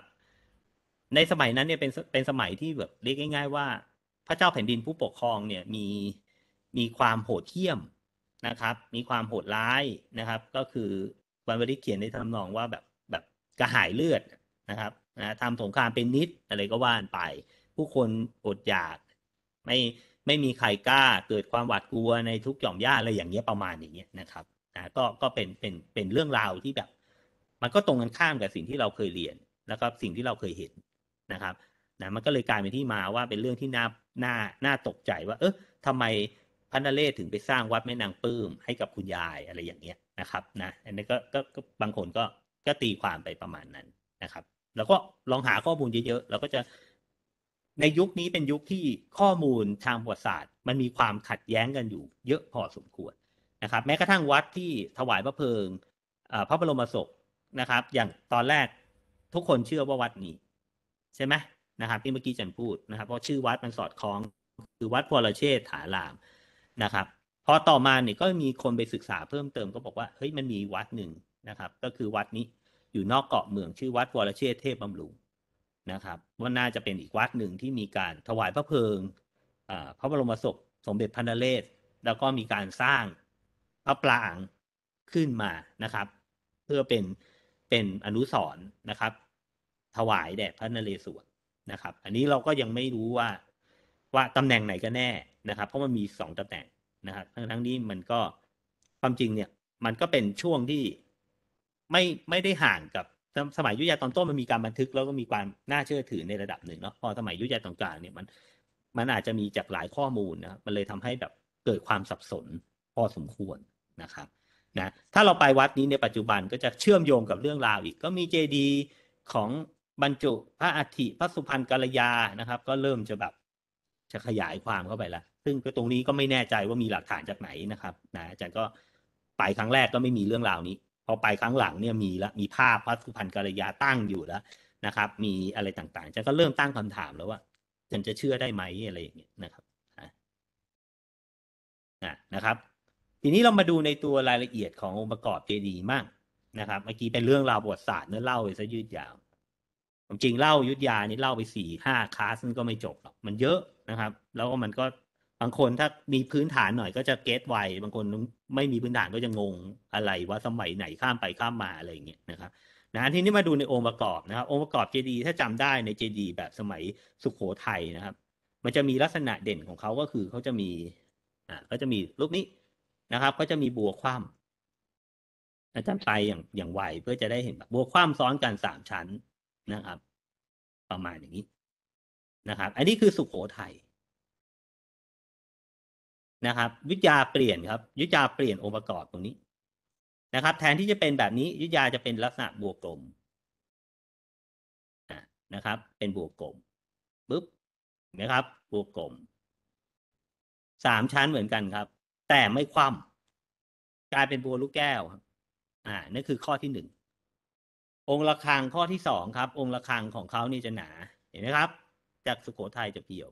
ในสมัยนั้นเนี่ยเป็นเป็นสมัยที่แบบเรียกง่ายๆว่าพระเจ้าแผ่นดินผู้ปกครองเนี่ยมีมีความโหดเหี้ยมนะครับมีความโหดร้ายนะครับ ก็คือวันวริเขียนในทำนองว่าแบบแบบกระหายเลือดนะครับนะทำสงครามเป็นนิดอะไรก็ว่านไป ผู้คนอดอยาก ไม่ไม่มีใครกล้าเกิดความหวาดกลัวในทุกหย่อมย่าอะไรอย่างเงี้ยประมาณอย่างเงี้ยนะครับนะก็ก็เป็นเป็นเป็นเรื่องราวที่แบบ มันก็ตรงกันข้ามกับสิ่งที่เราเคยเรียนนะครับ สิ่งที่เราเคยเห็นนะครับนะมันก็เลยกลายเป็นที่มาว่าเป็นเรื่องที่น่าน่าน่าตกใจว่า เออทำไมพระนเรศถึงไปสร้างวัดแม่นางปื้มให้กับคุณยายอะไรอย่างเงี้ยนะครับ นะ อันนี้ก็ก็บางคนก็ก็ตีความไปประมาณนั้นนะครับ แล้วก็ลองหาข้อมูลเยอะๆเราก็จะในยุคนี้เป็นยุคที่ข้อมูลทางประวัติศาสตร์มันมีความขัดแย้งกันอยู่เยอะพอสมควรนะครับ แม้กระทั่งวัดที่ถวายพระเพลิงพระบรมศพนะครับ อย่างตอนแรกทุกคนเชื่อว่าวัดนี้ ใช่ไหมนะครับ ที่เมื่อกี้จันพูดนะครับ เพราะชื่อวัดมันสอดคล้องคือวัดพรเชษฐารามนะครับพอต่อมาเนี่ยก็มีคนไปศึกษาเพิ่มเติมก็บอกว่าเฮ้ยมันมีวัดหนึ่งนะครับ ก็คือวัดนี้อยู่นอกเกาะเมืองชื่อวัดวรเชษเทพบำรุงนะครับว่าน่าจะเป็นอีกวัดหนึ่งที่มีการถวายพระเพลิงพระบรมศพสมเด็จพระนเรศ แล้วก็มีการสร้างพระปรางขึ้นมานะครับ เพื่อเป็นเป็นอนุสรณ์นะครับ ถวายแด่พระนเรศวรนะครับ อันนี้เราก็ยังไม่รู้ว่าว่าตำแหน่งไหนกันแน่นะครับเพราะมันมีสองตำแหน่งนะครับทั้งทั้งนี้มันก็ความจริงเนี่ย มันก็เป็นช่วงที่ไม่ไม่ได้ห่างกับสมัยยุยยาตอนต้นมันมีการบันทึกแล้วก็มีความน่าเชื่อถือในระดับหนึ่งเนาะพอสมัยยุยยาตอนกลางเนี่ยมันมันอาจจะมีจากหลายข้อมูลนะมันเลยทำให้แบบเกิดความสับสนพอสมควรนะครับนะถ้าเราไปวัดนี้ในปัจจุบันก็จะเชื่อมโยงกับเรื่องราวอีกก็มีเจดีของบรรจุพระอัฐิพระสุพรรณกัลยานะครับ ก็เริ่มจะแบบจะขยายความเข้าไปละซึ่งตรงนี้ก็ไม่แน่ใจว่ามีหลักฐานจากไหนนะครับ นะอาจารย์ก็ไปครั้งแรกก็ไม่มีเรื่องราวนี้พอไปครั้งหลังเนี่ยมีละมีภาพพระสุพรรณกัลยาตั้งอยู่แล้วนะครับ มีอะไรต่างๆอาจารย์ก็เริ่มตั้งคำถามแล้วว่า ฉันจะเชื่อได้ไหมอะไรอย่างเงี้ยนะครับนะครับ ทีนี้เรามาดูในตัวรายละเอียดขององค์ประกอบเจดีย์มากนะครับเมื่อกี้เป็นเรื่องราวประวัติศาสตร์เนื้อเล่าไปซะยืดยาวมจริงเล่ายุทธยานี่เล่าไปสี่ห้าคลาสมันก็ไม่จบหรอก มันเยอะนะครับ แล้วก็มันก็บางคนถ้ามีพื้นฐานหน่อย ก็จะเก็ตไวบางคนไม่มีพื้นฐานก็จะงงอะไร ว่าสมัยไหนข้ามไปข้ามมาอะไรอย่างเงี้ยนะครับนะทีนี้มาดูในองค์ประกอบนะครับองค์ประกอบเจดีถ้าจำได้ในเจดีแบบสมัยสุขโขทัยนะครับ มันจะมีลักษณะเด่นของเขาก็คือเขาจะมีอ่าก็จะมีรูปนี้นะครับ ก็จะมีบัวคว่ำอาจารย์ไปอย่างอย่างไวเพื่อจะได้เห็นแบบบัวคว่ำซ้อนกันสามชั้นนะครับ ประมาณอย่างนี้นะครับอันนี้คือสุขโขทัยนะครับวิทยาเปลี่ยนครับวิทยาเปลี่ยนองค์ประกอบตรงนี้นะครับ แทนที่จะเป็นแบบนี้วิทยาจะเป็นลักษณะบวกกลมนะครับ เป็นบวกกลมปึ๊บนะครับบวกกลมสามชั้นเหมือนกันครับ แต่ไม่คว่ำกลายเป็นบัวลูกแก้วอ่านั่นคือข้อที่หนึ่งองค์ระฆังข้อที่สองครับ องค์ระฆังของเขานี่จะหนาเห็นไหมครับ จากสุโขทัยจะเพียว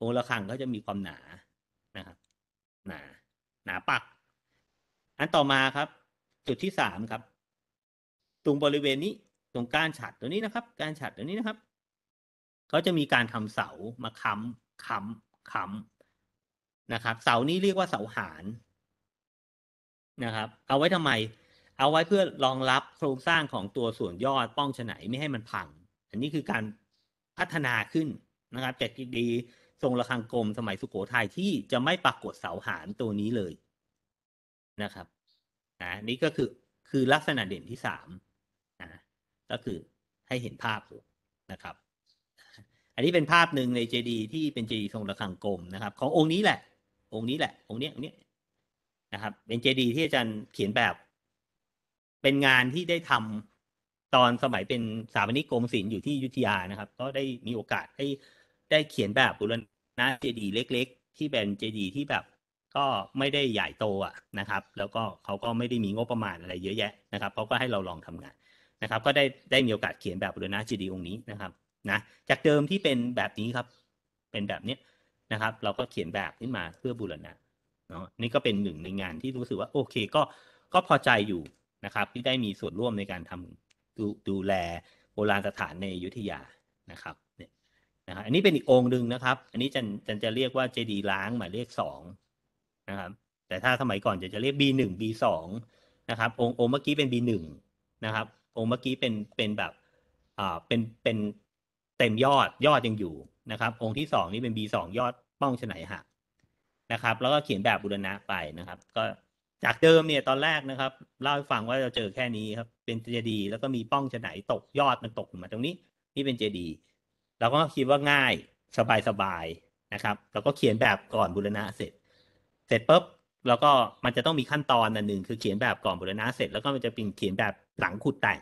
องค์ระฆังก็จะมีความหนาหนาหนาปัก อันต่อมาครับ จุดที่สามครับ ตรงบริเวณนี้ ตรงก้านฉัดตัวนี้นะครับก้านฉัดตัวนี้นะครับเขาจะมีการทำเสามาค้ำค้ำค้ำนะครับ เสานี้เรียกว่าเสาหานนะครับเอาไว้ทำไม เอาไว้เพื่อรองรับโครงสร้างของตัวส่วนยอดป้องฉไหนไม่ให้มันพัง อันนี้คือการพัฒนาขึ้นนะครับแตกดีทรงระฆังกลมสมัยสุโขทัยที่จะไม่ปรากฏเสาหานตัวนี้เลยนะครับนะนี่ก็คือคือลักษณะเด่นที่สามนะก็คือให้เห็นภาพนะครับ อันนี้เป็นภาพหนึ่งในเจดีที่เป็นเจดีทรงระฆังกลมนะครับ ขององค์นี้แหละ องค์นี้แหละองค์นี้องค์นี้นะครับ เป็นเจดีที่อาจารย์เขียนแบบ เป็นงานที่ได้ทำตอนสมัยเป็นสถาปนิกกรมศิลป์อยู่ที่ยุทธยานะครับ ก็ได้มีโอกาสให้ได้เขียนแบบบุรณนาเจดีเล็กๆ ที่เป็นเจดีที่แบบก็ไม่ได้ใหญ่โตอ่ะนะครับแล้วก็เขาก็ไม่ได้มีงบประมาณอะไรเยอะแยะนะครับเขาก็ให้เราลองทำงานนะครับ ก็ได้ได้มีโอกาสเขียนแบบบุรณะเจดีองค์นี้นะครับ นะจากเดิมที่เป็นแบบนี้ครับ เป็นแบบเนี้ยนะครับ เราก็เขียนแบบขึ้นมาเพื่อบูรณะเนาะนี่ก็เป็นหนึ่งในงานที่รู้สึกว่าโอเคก็ก็พอใจอยู่นะครับ ที่ได้มีส่วนร่วมในการทำดูดูแลโบราณสถานในยุทธยานะครับนะับอันนี้เป็นอีกองค์หนึ่งนะครับ อันนี้จันจันจะเรียกว่าเจดีล้างหมายเลขสองนะครับ แต่ถ้าสมัยก่อนจะจะเรียก B1 B2 นะครับองค์องเมื่อกี้เป็น B1 นะครับองค์เมื่อกี้เป็นเป็นแบบอ่าเป็นเป็นเต็มยอดยอดยังอยู่นะครับ องค์ที่สองนี่เป็น B2 ยอดป้องฉนัยหักนะครับแล้วก็เขียนแบบบุรณะไปนะครับ ก็จากเดิมเนี่ยตอนแรกนะครับเล่าให้ฟังว่าเราเจอแค่นี้ครับ เป็นเจดีแล้วก็มีป้องฉนัยตกยอดมันตกมาตรงนี้นี่เป็นเจดีเราก็คิดว่าง่ายสบายสบายนะครับเราก็เขียนแบบก่อนบูรณะเสร็จ เสร็จปุ๊บเราก็มันจะต้องมีขั้นตอนอันหนึ่งคือเขียนแบบก่อนบูรณะเสร็จแล้วก็มันจะเป็นเขียนแบบหลังขุดแต่ง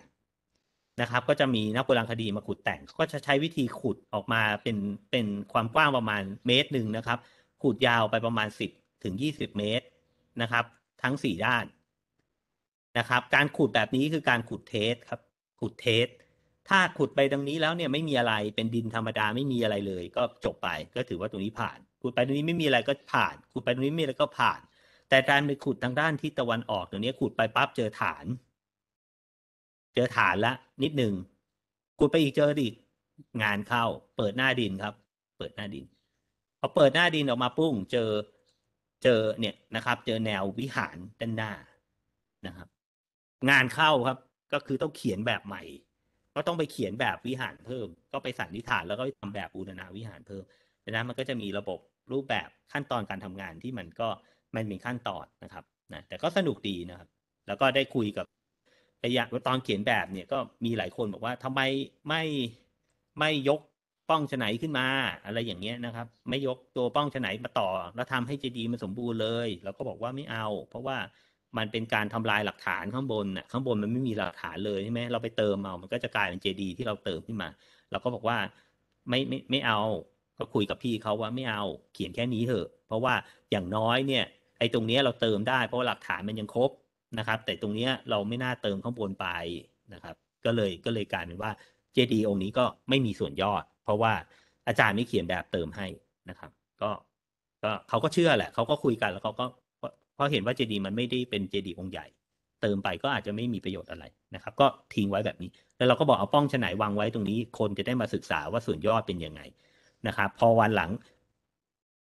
นะครับ ก็จะมีนักโบราณคดีมาขุดแต่ง ก็จะใช้วิธีขุดออกมาเป็นเป็นความกว้างประมาณเมตรหนึ่งนะครับขุดยาวไปประมาณสิบถึงยี่สิบเมตรนะครับ ทั้งสี่ด้านนะครับ การขุดแบบนี้คือการขุดเทสครับ ขุดเทสถ้าขุดไปตรงนี้แล้วเนี่ยไม่มีอะไรเป็นดินธรรมดาไม่มีอะไรเลย ก็จบไปก็ถือว่าตรงนี้ผ่าน ขุดไปตรงนี้ไม่มีอะไรก็ผ่าน ขุดไปตรงนี้ไม่มีอะไรก็ผ่าน แต่การไปขุดทางด้านที่ตะวันออกตรงนี้ขุดไปปั๊บเจอฐาน เจอฐานละ นิดหนึ่งขุดไปอีกเจออีกงานเข้า เปิดหน้าดินครับ เปิดหน้าดินพอเปิดหน้าดินออกมาปุ้ง เจอเจอเนี่ยนะครับ เจอแนววิหารด้านหน้านะครับ งานเข้าครับ ก็คือต้องเขียนแบบใหม่ก็ต้องไปเขียนแบบวิหารเพิ่ม ก็ไปสันนิษฐานแล้วก็ทำแบบอุรณาวิหารเพิ่มดังนั้นมันก็จะมีระบบรูปแบบขั้นตอนการทำงานที่มันก็มันมีขั้นตอนนะครับนะแต่ก็สนุกดีนะครับ แล้วก็ได้คุยกับระยะตอนเขียนแบบเนี่ยก็มีหลายคนบอกว่าทำไมไม่ไม่ยกป้องฉไนขึ้นมา อะไรอย่างเงี้ยนะครับ ไม่ยกตัวป้องฉไนมาต่อ แล้วทำให้เจดีย์มันสมบูรณ์เลยแล้วก็บอกว่าไม่เอา เพราะว่ามันเป็นการทำลายหลักฐานข้างบนน่ะข้างบนมันไม่มีหลักฐานเลยใช่ไหมเราไปเติมเอา มันก็จะกลายเป็นเจดีที่เราเติมขึ้นมา เราก็บอกว่าไม่ไม่ไม่เอาก็คุยกับพี่เขาว่าไม่เอาเขียนแค่นี้เถอะ เพราะว่าอย่างน้อยเนี่ยไอ้ตรงเนี้ยเราเติมได้ เพราะว่าหลักฐานมันยังครบนะครับ แต่ตรงเนี้ยเราไม่น่าเติมข้างบนไปนะครับ ก็เลยก็เลยกลายเป็นว่าเจดีองค์นี้ก็ไม่มีส่วนยอด เพราะว่าอาจารย์ไม่เขียนแบบเติมให้นะครับ ก็ก็เขาก็เชื่อแหละเขาก็คุยกันแล้วเขาก็เพราะเห็นว่าเจดีมันไม่ได้เป็นเจดีองค์ใหญ่ เติมไปก็อาจจะไม่มีประโยชน์อะไรนะครับ ก็ทิ้งไว้แบบนี้ แล้วเราก็บอกเอาป้องฉนายวางไว้ตรงนี้คนจะได้มาศึกษาว่าส่วนยอดเป็นยังไงนะครับพอวันหลัง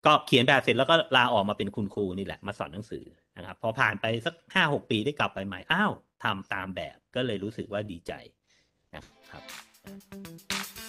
ก็เขียนแบบเสร็จแล้วก็ลาออกมาเป็นคุณครูนี่แหละมาสอนหนังสือนะครับพอผ่านไปสักห้าหกปีได้กลับไปใหม่อ้าวทำตามแบบ ก็เลยรู้สึกว่าดีใจนะครับ